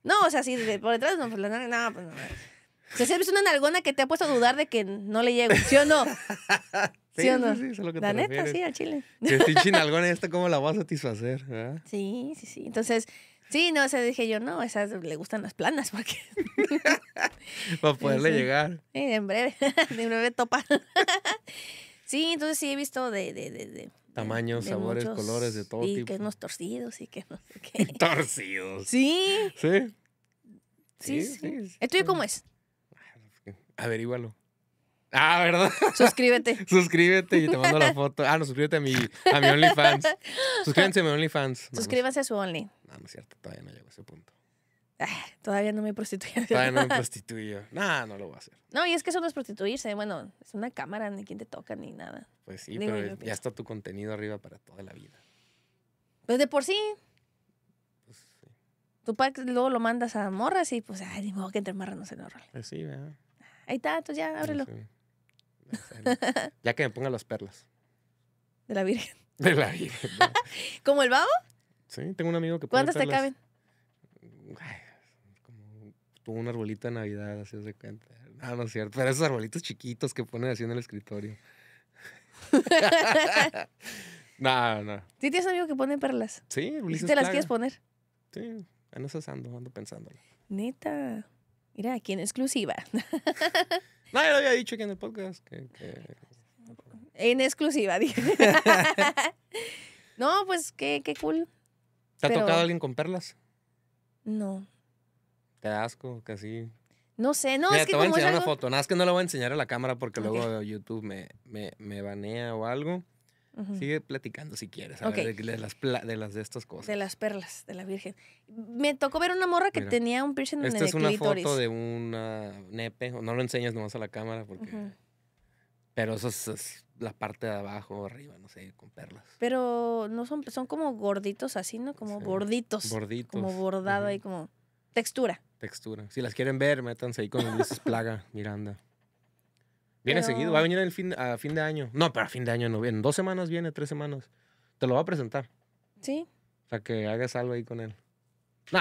No, o sea, si por detrás no, pues la no, pues no. O una nalgona que te ha puesto a dudar de que no le llego, ¿sí o no? ¿Sí, sí o no? la neta, sí, al chile. Si el pinche nalgona esta cómo la vas a satisfacer, Sí, sí, sí. Entonces, sí, no, o sea, dije yo, no, esas le gustan las planas porque... Para poderle llegar. sí. llegar. en breve, en breve topa. Sí, entonces sí he visto de... de, de, de Tamaños, sabores, colores, de todo tipo. Y que unos torcidos y que no sé qué. torcidos. Sí. Sí. Sí, sí. sí. cómo es? Averígualo. Ah, ¿verdad? Suscríbete. suscríbete y te mando la foto. Ah, no, suscríbete a mi, a mi OnlyFans. Suscríbanse a mi OnlyFans. Suscríbase Suscríbanse a su Only. No, no es cierto, todavía no llego a ese punto. todavía no me prostituyo. Todavía no me prostituyo. Nada, no lo voy a hacer. No, y es que eso no es prostituirse. Bueno, es una cámara, ni quien te toca, ni nada. Pues sí, pero ya está tu contenido arriba para toda la vida. Pues de por sí. Pues sí. Tu padre luego lo mandas a morras y pues, ay, ni modo que entre marras no se nos Pues sí, ¿verdad? Ahí está, entonces ya, ábrelo. Ya que me ponga las perlas. De la Virgen. De la Virgen. ¿Como el babo? Sí, tengo un amigo que ¿Cuántas te caben? tuvo un arbolito de Navidad, así de cuenta. No, no es cierto, pero esos arbolitos chiquitos que ponen así en el escritorio. no, no. ¿Sí tienes amigo que pone perlas? Sí, Ulises ¿Y te las quieres poner? Sí, en esas ando, ando pensándolo. Neta. Mira, aquí en exclusiva. no, yo lo había dicho aquí en el podcast. Que, que... En exclusiva, dije. no, pues qué, qué cool. ¿Te ha tocado alguien con perlas? No. Te asco, casi. No sé, no, sé. es que te voy a enseñar una foto. Nada es que no la voy a enseñar a la cámara porque luego YouTube me, me, banea o algo. Sigue platicando si quieres, de, las, de las de estas cosas. De las perlas, de la Virgen. Me tocó ver una morra que tenía un piercing en Esta es una foto de una nepe. No lo enseñas nomás a la cámara porque... Pero eso es, la parte de abajo arriba, no sé, con perlas. Pero no son, son como gorditos así, ¿no? Como gorditos borditos. como bordado ahí, como. Textura. Textura. Si las quieren ver, métanse ahí con Luis Plaga, Miranda. Viene seguido, va a venir a fin de año. No, pero a fin de año no viene. Dos semanas viene, tres semanas. Te lo va a presentar. Sí. Para que hagas algo ahí con él. No,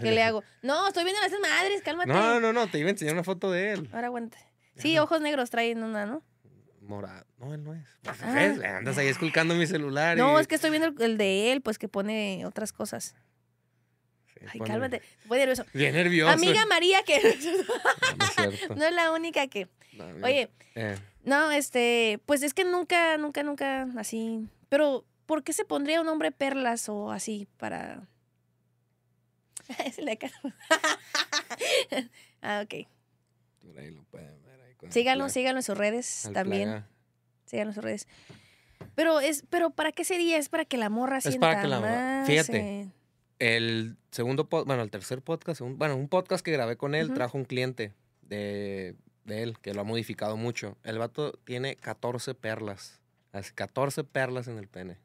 ¿Qué le hago? No, estoy viendo a esas madres, cálmate. No, no, no, te iba a enseñar una foto de él. Ahora aguante. Sí, ojos negros traen una, ¿no? Morado. No, él no es. le ah. Andas ahí esculcando mi celular. No, es que estoy viendo el de él, pues que pone otras cosas. Ay, cálmate. Voy nervioso. Bien nervioso. Amiga María, que no, es la única que. Oye, eh. no, este, pues es que nunca, nunca, nunca así. Pero, ¿por qué se pondría un hombre perlas o así para. es la cara. ah, ok. síganlo, síganlo en sus redes también. Síganlo en sus redes. Pero es, pero ¿para qué sería? Es para que la morra es para que la morra. Fíjate el segundo, bueno, el tercer podcast, bueno, un podcast que grabé con él, trajo un cliente de, de, él que lo ha modificado mucho. El vato tiene 14 perlas, las 14 perlas en el pene.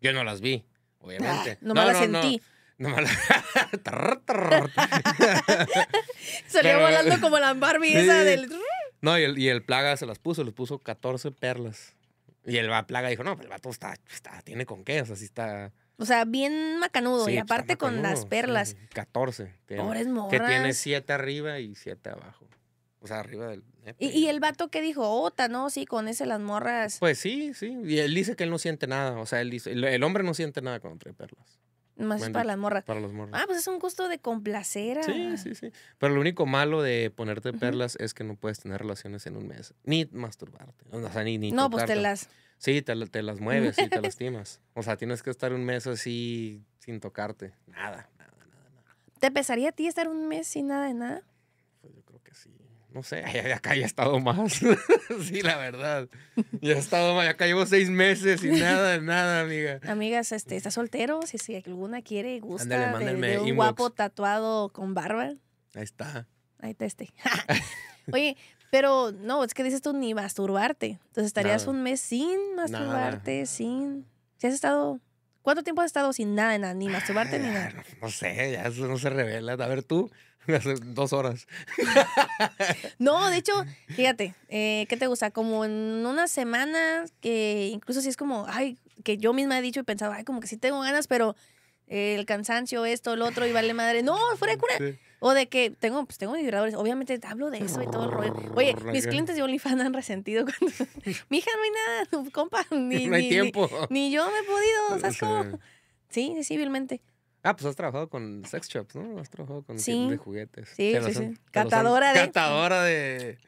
Yo no las vi, obviamente. Ah, no, me las sentí. No. me volando como la Barbie esa del... No, y el, y el plaga se las puso, les puso 14 perlas. Y el plaga dijo, no, pues el vato está, está, tiene con qué, o sea, sí está... O sea, bien macanudo. y pues, aparte con las perlas. 14. Pobres morras. Que tiene 7 arriba y 7 abajo. O sea, arriba del. ¿Y, el vato que dijo, Ota, oh, ¿no? Sí, con ese las morras. Pues sí, sí. Y él dice que él no siente nada. O sea, él dice, el, hombre no siente nada cuando trae perlas. Más para las morras. Para las morras. Ah, pues es un gusto de complacer. Sí, sí, sí. Pero lo único malo de ponerte perlas es que no puedes tener relaciones en un mes. Ni masturbarte. O sea, ni, ni No, pues te las. Sí, te, te las mueves y te lastimas. O sea, tienes que estar un mes así sin tocarte. Nada, nada, nada, nada. ¿Te pesaría a ti estar un mes sin nada de nada? Pues yo creo que sí. No sé, acá ya he estado más. sí, la verdad. Ya he estado más. Acá llevo seis meses sin nada, de nada, amiga. Amigas, este, ¿estás soltero? Si, si alguna quiere gusta Andale, de, un guapo tatuado con barba. Ahí está. Ahí está este. Oye, pero no, es que dices tú ni masturbarte. Entonces estarías un mes sin masturbarte, sin. Si has estado. ¿Cuánto tiempo has estado sin nada, ni masturbarte ni ah, nada? No, sé, ya no se revela. A ver, tú, hace dos horas. no, de hecho, fíjate, eh, ¿qué te gusta? Como en una semana, que incluso si es como, ay, que yo misma he dicho y pensaba, ay, como que sí tengo ganas, pero el cansancio, esto, el otro, y vale madre. No, fuera de cura. O de que tengo, pues tengo mis vibradores. Obviamente hablo de eso y todo el rollo. Oye, mis clientes de OnlyFans han resentido cuando. Mi hija no hay nada, compa. Ni, no hay ni, tiempo. Ni, yo me he podido. ¿Sabes Sí, sí, civilmente. Ah, pues has trabajado con sex shops, ¿no? Has trabajado con sí. de juguetes. Sí, sí, sí. Catadora de. Catadora de.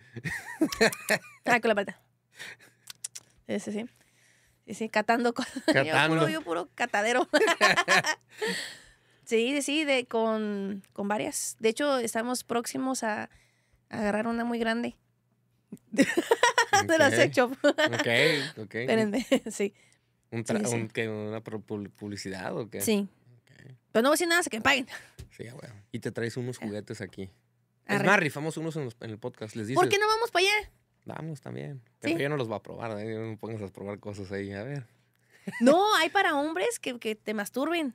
ah, con la paleta. Ese sí. Sí, sí, catando con. Catando. Yo puro, yo puro catadero. Sí, sí, de, con, con varias. De hecho, estamos próximos a, agarrar una muy grande. de la ok, ok. Espérenme, sí. ¿Un ¿Una publicidad o qué? Sí. Pero pues no voy a decir nada se que me paguen. Sí, bueno. Y te traes unos ah. juguetes aquí. Es más, rifamos unos en, el podcast. Les dices, ¿Por qué no vamos para allá? Vamos también. Pero yo no los voy a probar. ¿eh? No me pongas a probar cosas ahí. A ver. No, hay para hombres que, que te masturben.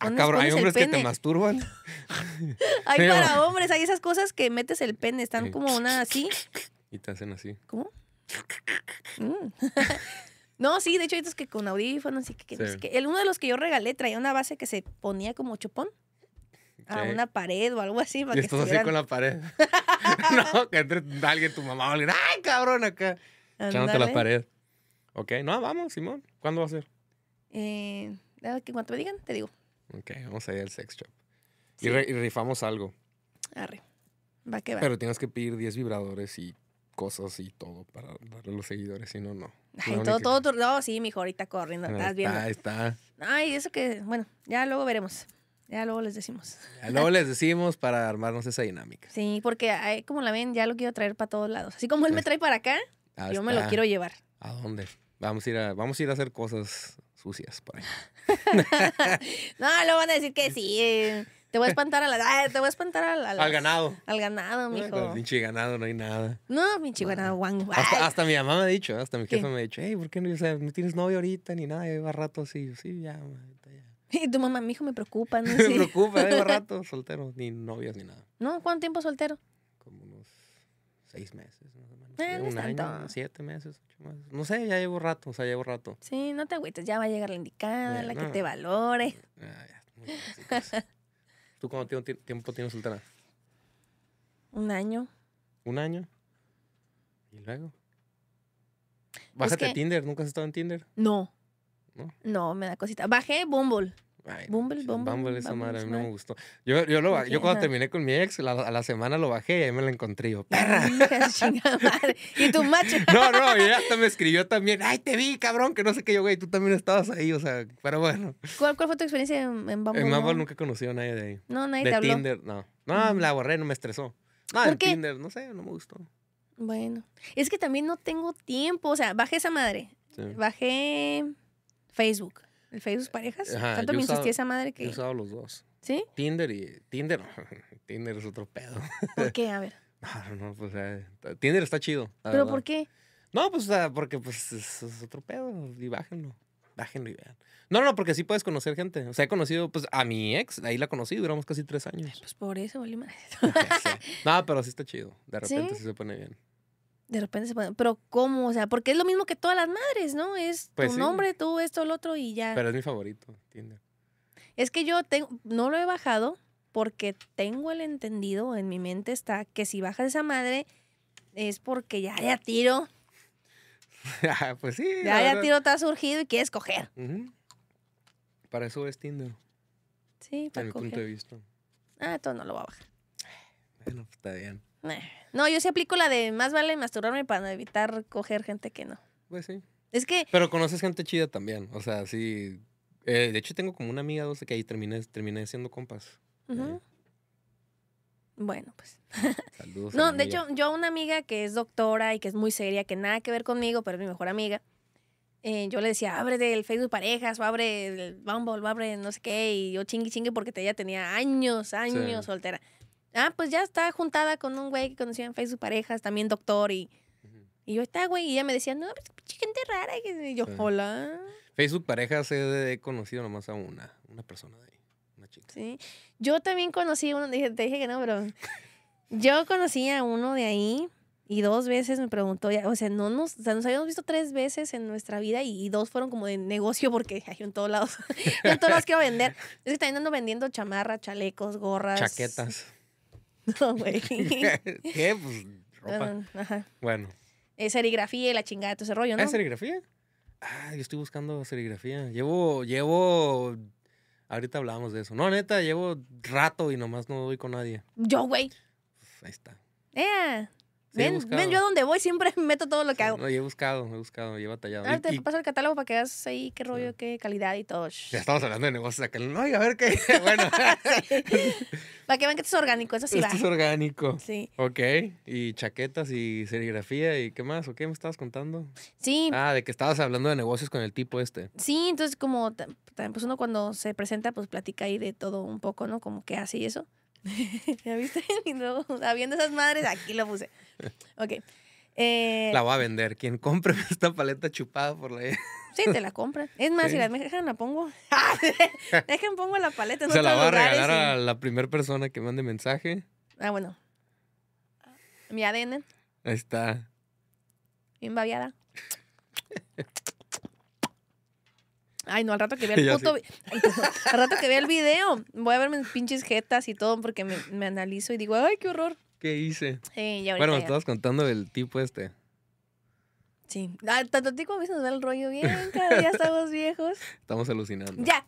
Ah, cabrón, hay hombres que te masturban. hay para hombres, hay esas cosas que metes el pene, están como una así. Y te hacen así. ¿Cómo? Mm. no, sí, de hecho, hay estos que con audífonos así que, El uno de los que yo regalé traía una base que se ponía como chupón a una pared o algo así. y estás así con la pared. no, que entre alguien, tu mamá, alguien, ¡ay, cabrón, acá! Echándote la pared. Ok, no, vamos, Simón. ¿Cuándo va a ser? Eh, que cuando me digan, te digo. Ok, vamos a ir al sex shop. Y, rifamos algo. Arre. Va que va. Pero tienes que pedir 10 vibradores y cosas y todo para darle a los seguidores, si no, no. Ay, todo, todo todo, no, sí, mijo, ahorita corriendo, estás está, Ahí está. Ay, eso que, bueno, ya luego veremos. Ya luego les decimos. Ya luego les decimos para armarnos esa dinámica. Sí, porque como la ven, ya lo quiero traer para todos lados. Así como él me eh. trae para acá, yo me lo quiero llevar. ¿A dónde? Vamos a ir a, vamos a ir a hacer cosas sucias. no, lo van a decir que sí. Te voy a espantar a la, te voy a espantar al al ganado. Al ganado, mijo. pinche ganado no hay nada. No, pinche ganado, guau. Hasta, hasta, mi mamá me ha dicho, hasta mi jefe me ha dicho, hey, ¿por qué no, o sea, no tienes novio ahorita ni nada? va rato así, yo, sí, ya, ya. Y tu mamá, mi hijo me preocupa, ¿no? me preocupa, va rato soltero, ni novias ni nada. No, ¿cuánto tiempo soltero? Como unos seis meses. ¿no? Eh, un Año, siete meses, ocho meses. No sé, ya llevo rato, o sea, llevo rato. Sí, no te agüites, ya va a llegar la indicada, la que te valore. Ah, pues. ¿Tú cuánto tiempo tienes soltera? Un año. ¿Un año? ¿Y luego? Bájate a Tinder, ¿nunca has estado en Tinder? No. no. No, me da cosita. Bajé Bumble. Bumble, Bumble, Bumble, esa madre, a mí no me gustó. Yo, yo, cuando terminé con mi ex, a la semana lo bajé y ahí me la encontré. Yo, ¡perra! y tu macho. no, no, y hasta me escribió también. ¡Ay, te vi, cabrón! Que no sé qué yo, güey, tú también estabas ahí, o sea, pero bueno. ¿Cuál, fue tu experiencia en, Bumble? En Bumble nunca nunca conocí a nadie de ahí. No, nadie te habló. Tinder, no. No, la borré, no me estresó. No, en Tinder, no sé, no me gustó. Bueno, es que también no tengo tiempo, o sea, bajé esa madre. Bajé Facebook. ¿El Facebook de sus parejas? Tanto me insistía esa madre que. He usado los dos. ¿Sí? Tinder y. Tinder. Tinder es otro pedo. ¿Por qué? A ver. No, no, pues. Eh, Tinder está chido. ¿Pero por qué? No, pues porque pues, es, otro pedo. Y bájenlo. Bájenlo y vean. No, no, porque sí puedes conocer gente. O sea, he conocido pues a mi ex, ahí la conocí, duramos casi tres años. pues por eso, vale no, pero sí está chido. De repente sí se pone bien. De repente se pueden, pero ¿cómo? O sea, porque es lo mismo que todas las madres, ¿no? Es pues tu nombre, tú, esto, el otro y ya. Pero es mi favorito, Tinder. Es que yo tengo, no lo he bajado porque tengo el entendido, en mi mente está que si bajas esa madre es porque ya ya tiro. pues sí. Ya ya tiro te ha surgido y quieres coger. Para eso es Tinder. Sí, para coger. mi punto de Ah, entonces no lo va a bajar. Bueno, pues, está bien. No, yo sí aplico la de más vale masturarme para evitar coger gente que no. Pues sí. Es que. Pero conoces gente chida también. O sea, sí. Eh, de hecho, tengo como una amiga 12 que ahí terminé, terminé siendo compas. Eh. Bueno, pues. Saludos. no, de hecho, yo a una amiga que es doctora y que es muy seria, que nada que ver conmigo, pero es mi mejor amiga. Eh, yo le decía, abre el Facebook Parejas, o abre el Bumble, o abre no sé qué, y yo chingue chingue porque ella tenía años, años soltera ah, pues ya estaba juntada con un güey que conocía en Facebook parejas, también doctor y... Y yo estaba güey, y ella me decía, no, pues pinche gente rara. Y yo, hola. Facebook parejas he conocido nomás a una, una persona de ahí, una chica. Sí. Yo también conocí a uno, te dije que no, pero yo conocí a uno de ahí y dos veces me preguntó, o sea, no nos, o sea, nos habíamos visto tres veces en nuestra vida y, dos fueron como de negocio porque hay en todos lados, en todos lados quiero vender. Es que también ando vendiendo chamarras, chalecos, gorras. Chaquetas. No, güey. ¿Qué? Pues ropa. Bueno. es eh, serigrafía y la chingada, de todo ese rollo, ¿no? ¿Es serigrafía? Ah, yo estoy buscando serigrafía. Llevo, llevo. Ahorita hablábamos de eso. No, neta, llevo rato y nomás no doy con nadie. Yo, güey. Pues, ahí está. Eh ven, ven, yo a donde voy siempre meto todo lo que hago. No, he buscado, he buscado, he batallado. te paso el catálogo para que veas ahí qué rollo, qué calidad y todo. Ya estamos hablando de negocios acá. No, y a ver qué. bueno. para que vean que esto es orgánico, eso sí va. es orgánico. Sí. Ok. Y chaquetas y serigrafía y qué más. ¿O qué me estabas contando? Sí. Ah, de que estabas hablando de negocios con el tipo este. Sí, entonces como también pues uno cuando se presenta pues platica ahí de todo un poco, ¿no? Como qué hace y eso. ¿Ya viste? No, esas madres, aquí lo puse. Ok. Eh, la voy a vender. Quien compre esta paleta chupada por la. Sí, te la compran. Es más, si la dejan, la pongo. dejen, pongo la paleta. Se la va a regalar a la primera persona que mande mensaje. Ah, bueno. Mi ADN. Ahí está. Bien Ay, no, al rato que vea el puto. al rato que vea el video, voy a verme mis pinches jetas y todo porque me, me analizo y digo, ay, qué horror. ¿Qué hice? Sí, ya bueno, me estabas contando del tipo este. Sí. Ah, tanto a ti como a mí se nos da el rollo bien, cada estamos viejos. Estamos alucinando. Ya,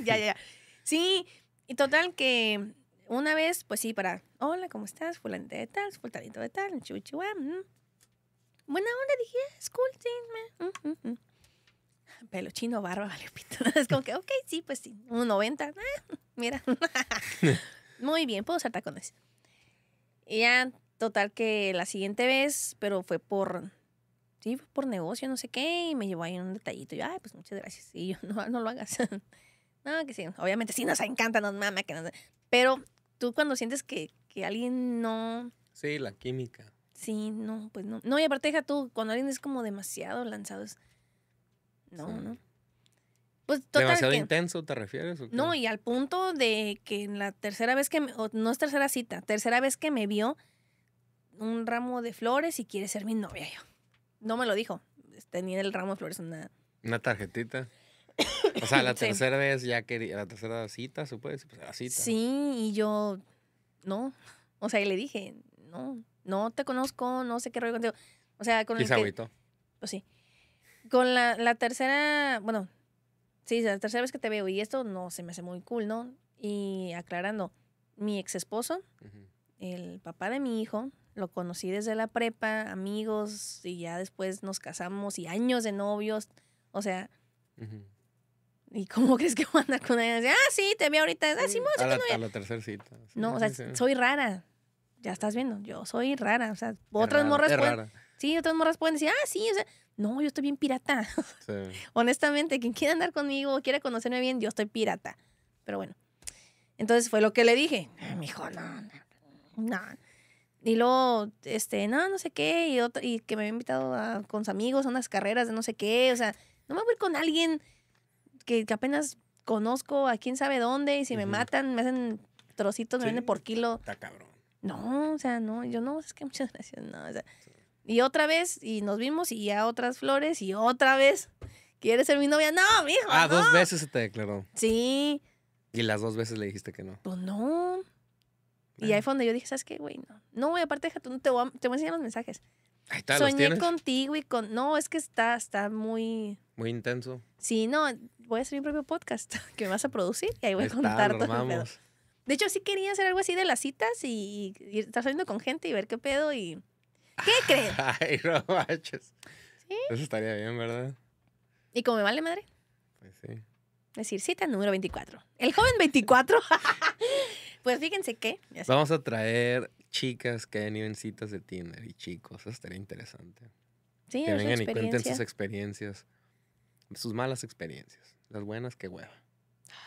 ya, ya. Sí, y total que una vez, pues sí, para, hola, ¿cómo estás? Fulante de tal, fulanito de tal, chuchuam. Mm". Buena onda, dije, ah, es cool, mm, mm, pelo chino, barba, vale, pito. Es como que, ok, sí, pues sí, un 90. Ah, mira. Muy bien, puedo usar tacones. Y ya, total que la siguiente vez, pero fue por, sí, fue por negocio, no sé qué, y me llevó ahí un detallito. Y yo, ay, pues muchas gracias. Y yo, no, no lo hagas. no, que sí, obviamente sí nos encanta, nos mama, Pero tú cuando sientes que, que alguien no... Sí, la química. Sí, no, pues no. No, y aparte deja tú, cuando alguien es como demasiado lanzado, no, no. Pues, ¿Demasiado intenso te refieres? no, y al punto de que en la tercera vez que, no es tercera cita, tercera vez que me vio un ramo de flores y quiere ser mi novia yo. No me lo dijo. Tenía este, el ramo de flores una... Una tarjetita. O sea, la tercera vez ya quería, la tercera pues, cita, Sí, y yo, no. O sea, y le dije, no, no te conozco, no sé qué rollo contigo. O sea, con el Pues sí. Con la, tercera, bueno, sí, la tercera vez que te veo y esto no se me hace muy cool, ¿no? Y aclarando, mi ex esposo, el papá de mi hijo, lo conocí desde la prepa, amigos, y ya después nos casamos y años de novios. O sea, ¿y cómo crees que anda con ella? Ah, sí, te vi ahorita. Ah, sí, no no, o sea, soy rara. Ya estás viendo, yo soy rara. O sea, otras morras. Pueden, Sí, otras morras pueden decir, ah, sí, o sea, no, yo estoy bien pirata. Honestamente, quien quiera andar conmigo, quiera conocerme bien, yo estoy pirata. Pero bueno. Entonces fue lo que le dije. Ah, me dijo, no, no, no. Y luego, este, no, no sé qué. Y, y que me había invitado con sus amigos a unas carreras de no sé qué. O sea, no me voy a ir con alguien que, apenas conozco a quién sabe dónde. Y si me matan, me hacen trocitos, me venden por kilo. Está cabrón. No, o sea, no, yo no, es que muchas gracias, no, o sea, y otra vez, y nos vimos, y a otras flores, y otra vez. ¿Quieres ser mi novia? No, mijo. Ah, dos veces se te declaró. Sí. Y las dos veces le dijiste que no. Pues no. Y ahí fue donde yo dije, ¿sabes qué, güey? No, no aparte, deja, te, voy a, te voy a enseñar los mensajes. Soñé contigo y con... No, es que está, está muy... Muy intenso. Sí, no, voy a hacer mi propio podcast que me vas a producir y ahí voy a contar todo el De hecho, sí quería hacer algo así de las citas y estar saliendo con gente y ver qué pedo y... ¿Qué creen? Ay, robaches Eso estaría bien, ¿verdad? ¿Y cómo me vale madre? Pues sí. Decir, cita número 24. El joven 24. pues fíjense que. Vamos a traer chicas que han ido en citas de Tinder y chicos. Eso estaría interesante. Sí, que vengan y cuenten sus experiencias. Sus malas experiencias. Las buenas, qué hueva.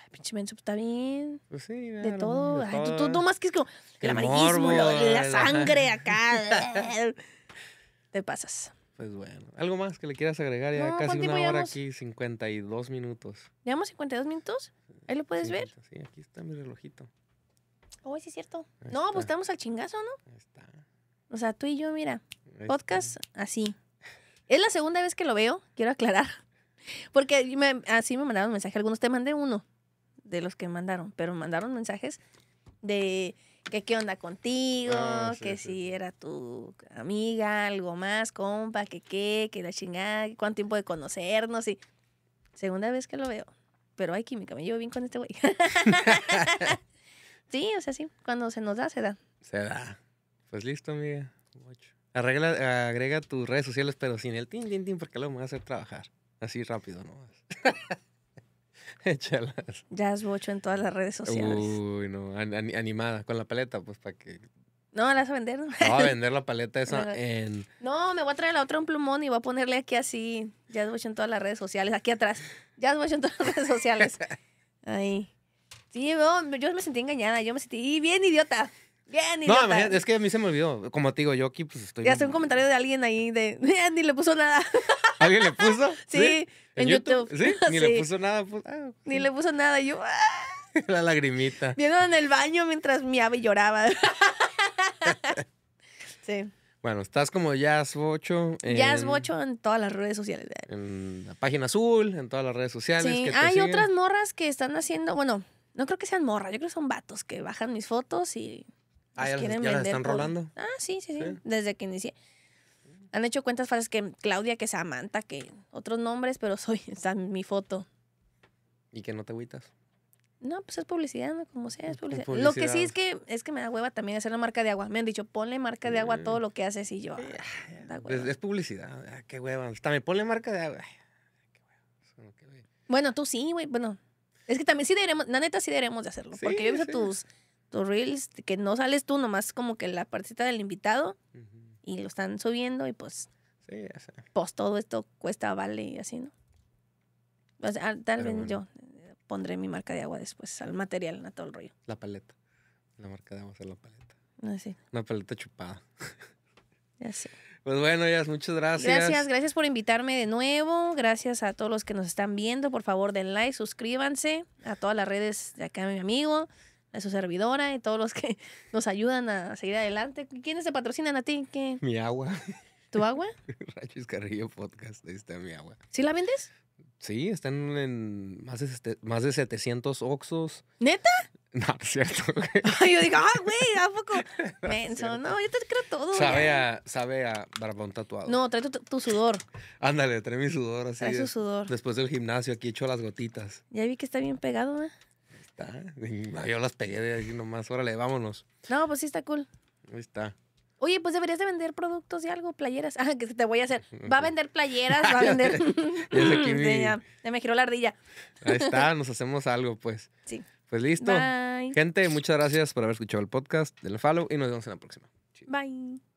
Ay, pinche menso, pues, está bien. Pues sí, de, todo. tú, tú, más que es como el, amarillismo, la sangre acá. Te pasas. Pues bueno, algo más que le quieras agregar, ya casi una hora llevamos? aquí, 52 minutos. ¿Llevamos 52 minutos? Ahí lo puedes ver. Sí, aquí está mi relojito. Oh, sí es cierto. no, pues estamos al chingazo, ¿no? Ahí está. O sea, tú y yo, mira, podcast así. Es la segunda vez que lo veo, quiero aclarar. Porque así me mandaron mensajes. Algunos te mandé uno de los que mandaron, pero mandaron mensajes de que qué onda contigo, ah, que si era tu amiga, algo más, compa, que qué, que la chingada, cuánto tiempo de conocernos y segunda vez que lo veo, pero hay química, me llevo bien con este güey. sí, o sea, sí, cuando se nos da, se da. Se da. Pues listo, amiga. Arregla, agrega tus redes sociales, pero sin el tin, tin, tin, porque lo me va a hacer trabajar. Así rápido ¿no? Échalas. Jazz Bocho en todas las redes sociales. Uy, no. animada, con la paleta, pues para que. No, la vas a vender. No, a vender la paleta esa en. No, me voy a traer la otra un plumón y voy a ponerle aquí así. Jazz Bocho en todas las redes sociales. Aquí atrás. Jazz Bocho en todas las redes sociales. Ahí. Sí, yo me sentí engañada. Yo me sentí bien idiota. Bien, No, es que a mí se me olvidó. Como te digo, yo aquí pues estoy. Ya está un comentario de alguien ahí de. Eh, ni le puso nada. ¿Alguien le puso? Sí, en, YouTube? Sí, ni le puso nada. Pues, ah, ni le puso nada. Yo. Ah". La lagrimita. Viendo en el baño mientras mi ave lloraba. sí. Bueno, estás como Jazz Bocho. En, Jazz Bocho en todas las redes sociales. En la página azul, en todas las redes sociales. Sí, hay otras morras que están haciendo, bueno, no creo que sean morras, yo creo que son vatos que bajan mis fotos y pues ah, ya, están rolando. Ah, sí, sí, sí, Desde que inicié. Han hecho cuentas falsas que Claudia, que Samantha, que otros nombres, pero soy, está mi foto. ¿Y que no te agüitas? No, pues es publicidad, como sea, es publicidad. Lo que sí es que es que me da hueva también hacer la marca de agua. Me han dicho, ponle marca de agua a todo mm. lo que haces y yo. da pues hueva. Es, publicidad, qué hueva. También ponle marca de agua. bueno, tú sí, güey. Bueno, es que también sí deberemos, la neta sí deberemos de hacerlo. porque yo he visto tus tus reels, que no sales tú, nomás como que la partita del invitado y lo están subiendo y pues, sí, ya sé. pues todo esto cuesta, vale y así, ¿no? Ah, tal vez yo eh, pondré mi marca de agua después, al material, a todo el rollo. La paleta. La marca de agua es la paleta. Ah, Una paleta chupada. Ya sé. Pues bueno, ya muchas gracias. Gracias, gracias por invitarme de nuevo. Gracias a todos los que nos están viendo. Por favor, den like, suscríbanse a todas las redes de acá, mi amigo a su servidora y todos los que nos ayudan a seguir adelante. ¿Quiénes se patrocinan a ti? ¿Qué? Mi agua. ¿Tu agua? Rachis Carrillo Podcast, ahí está mi agua. ¿Sí la vendes? Sí, están en más de, más de 700 Oxos. ¿Neta? No, es cierto. yo digo, ah, güey, ¿a poco? Menso, no, yo te creo todo. Sabe a, sabe a barbón tatuado. No, trae tu, sudor. Ándale, trae mi sudor Trae su sudor. Después del gimnasio, aquí echo las gotitas. Ya vi que está bien pegado, ¿eh? Yo las pegué de ahí nomás, órale, vámonos. No, pues sí está cool. Ahí está. Oye, pues deberías de vender productos y algo, playeras. Ah, que te voy a hacer. Va a vender playeras, va a vender. me giró la ardilla. Ahí está, nos hacemos algo, pues. Sí. Pues listo. Gente, muchas gracias por haber escuchado el podcast del follow y nos vemos en la próxima. Bye.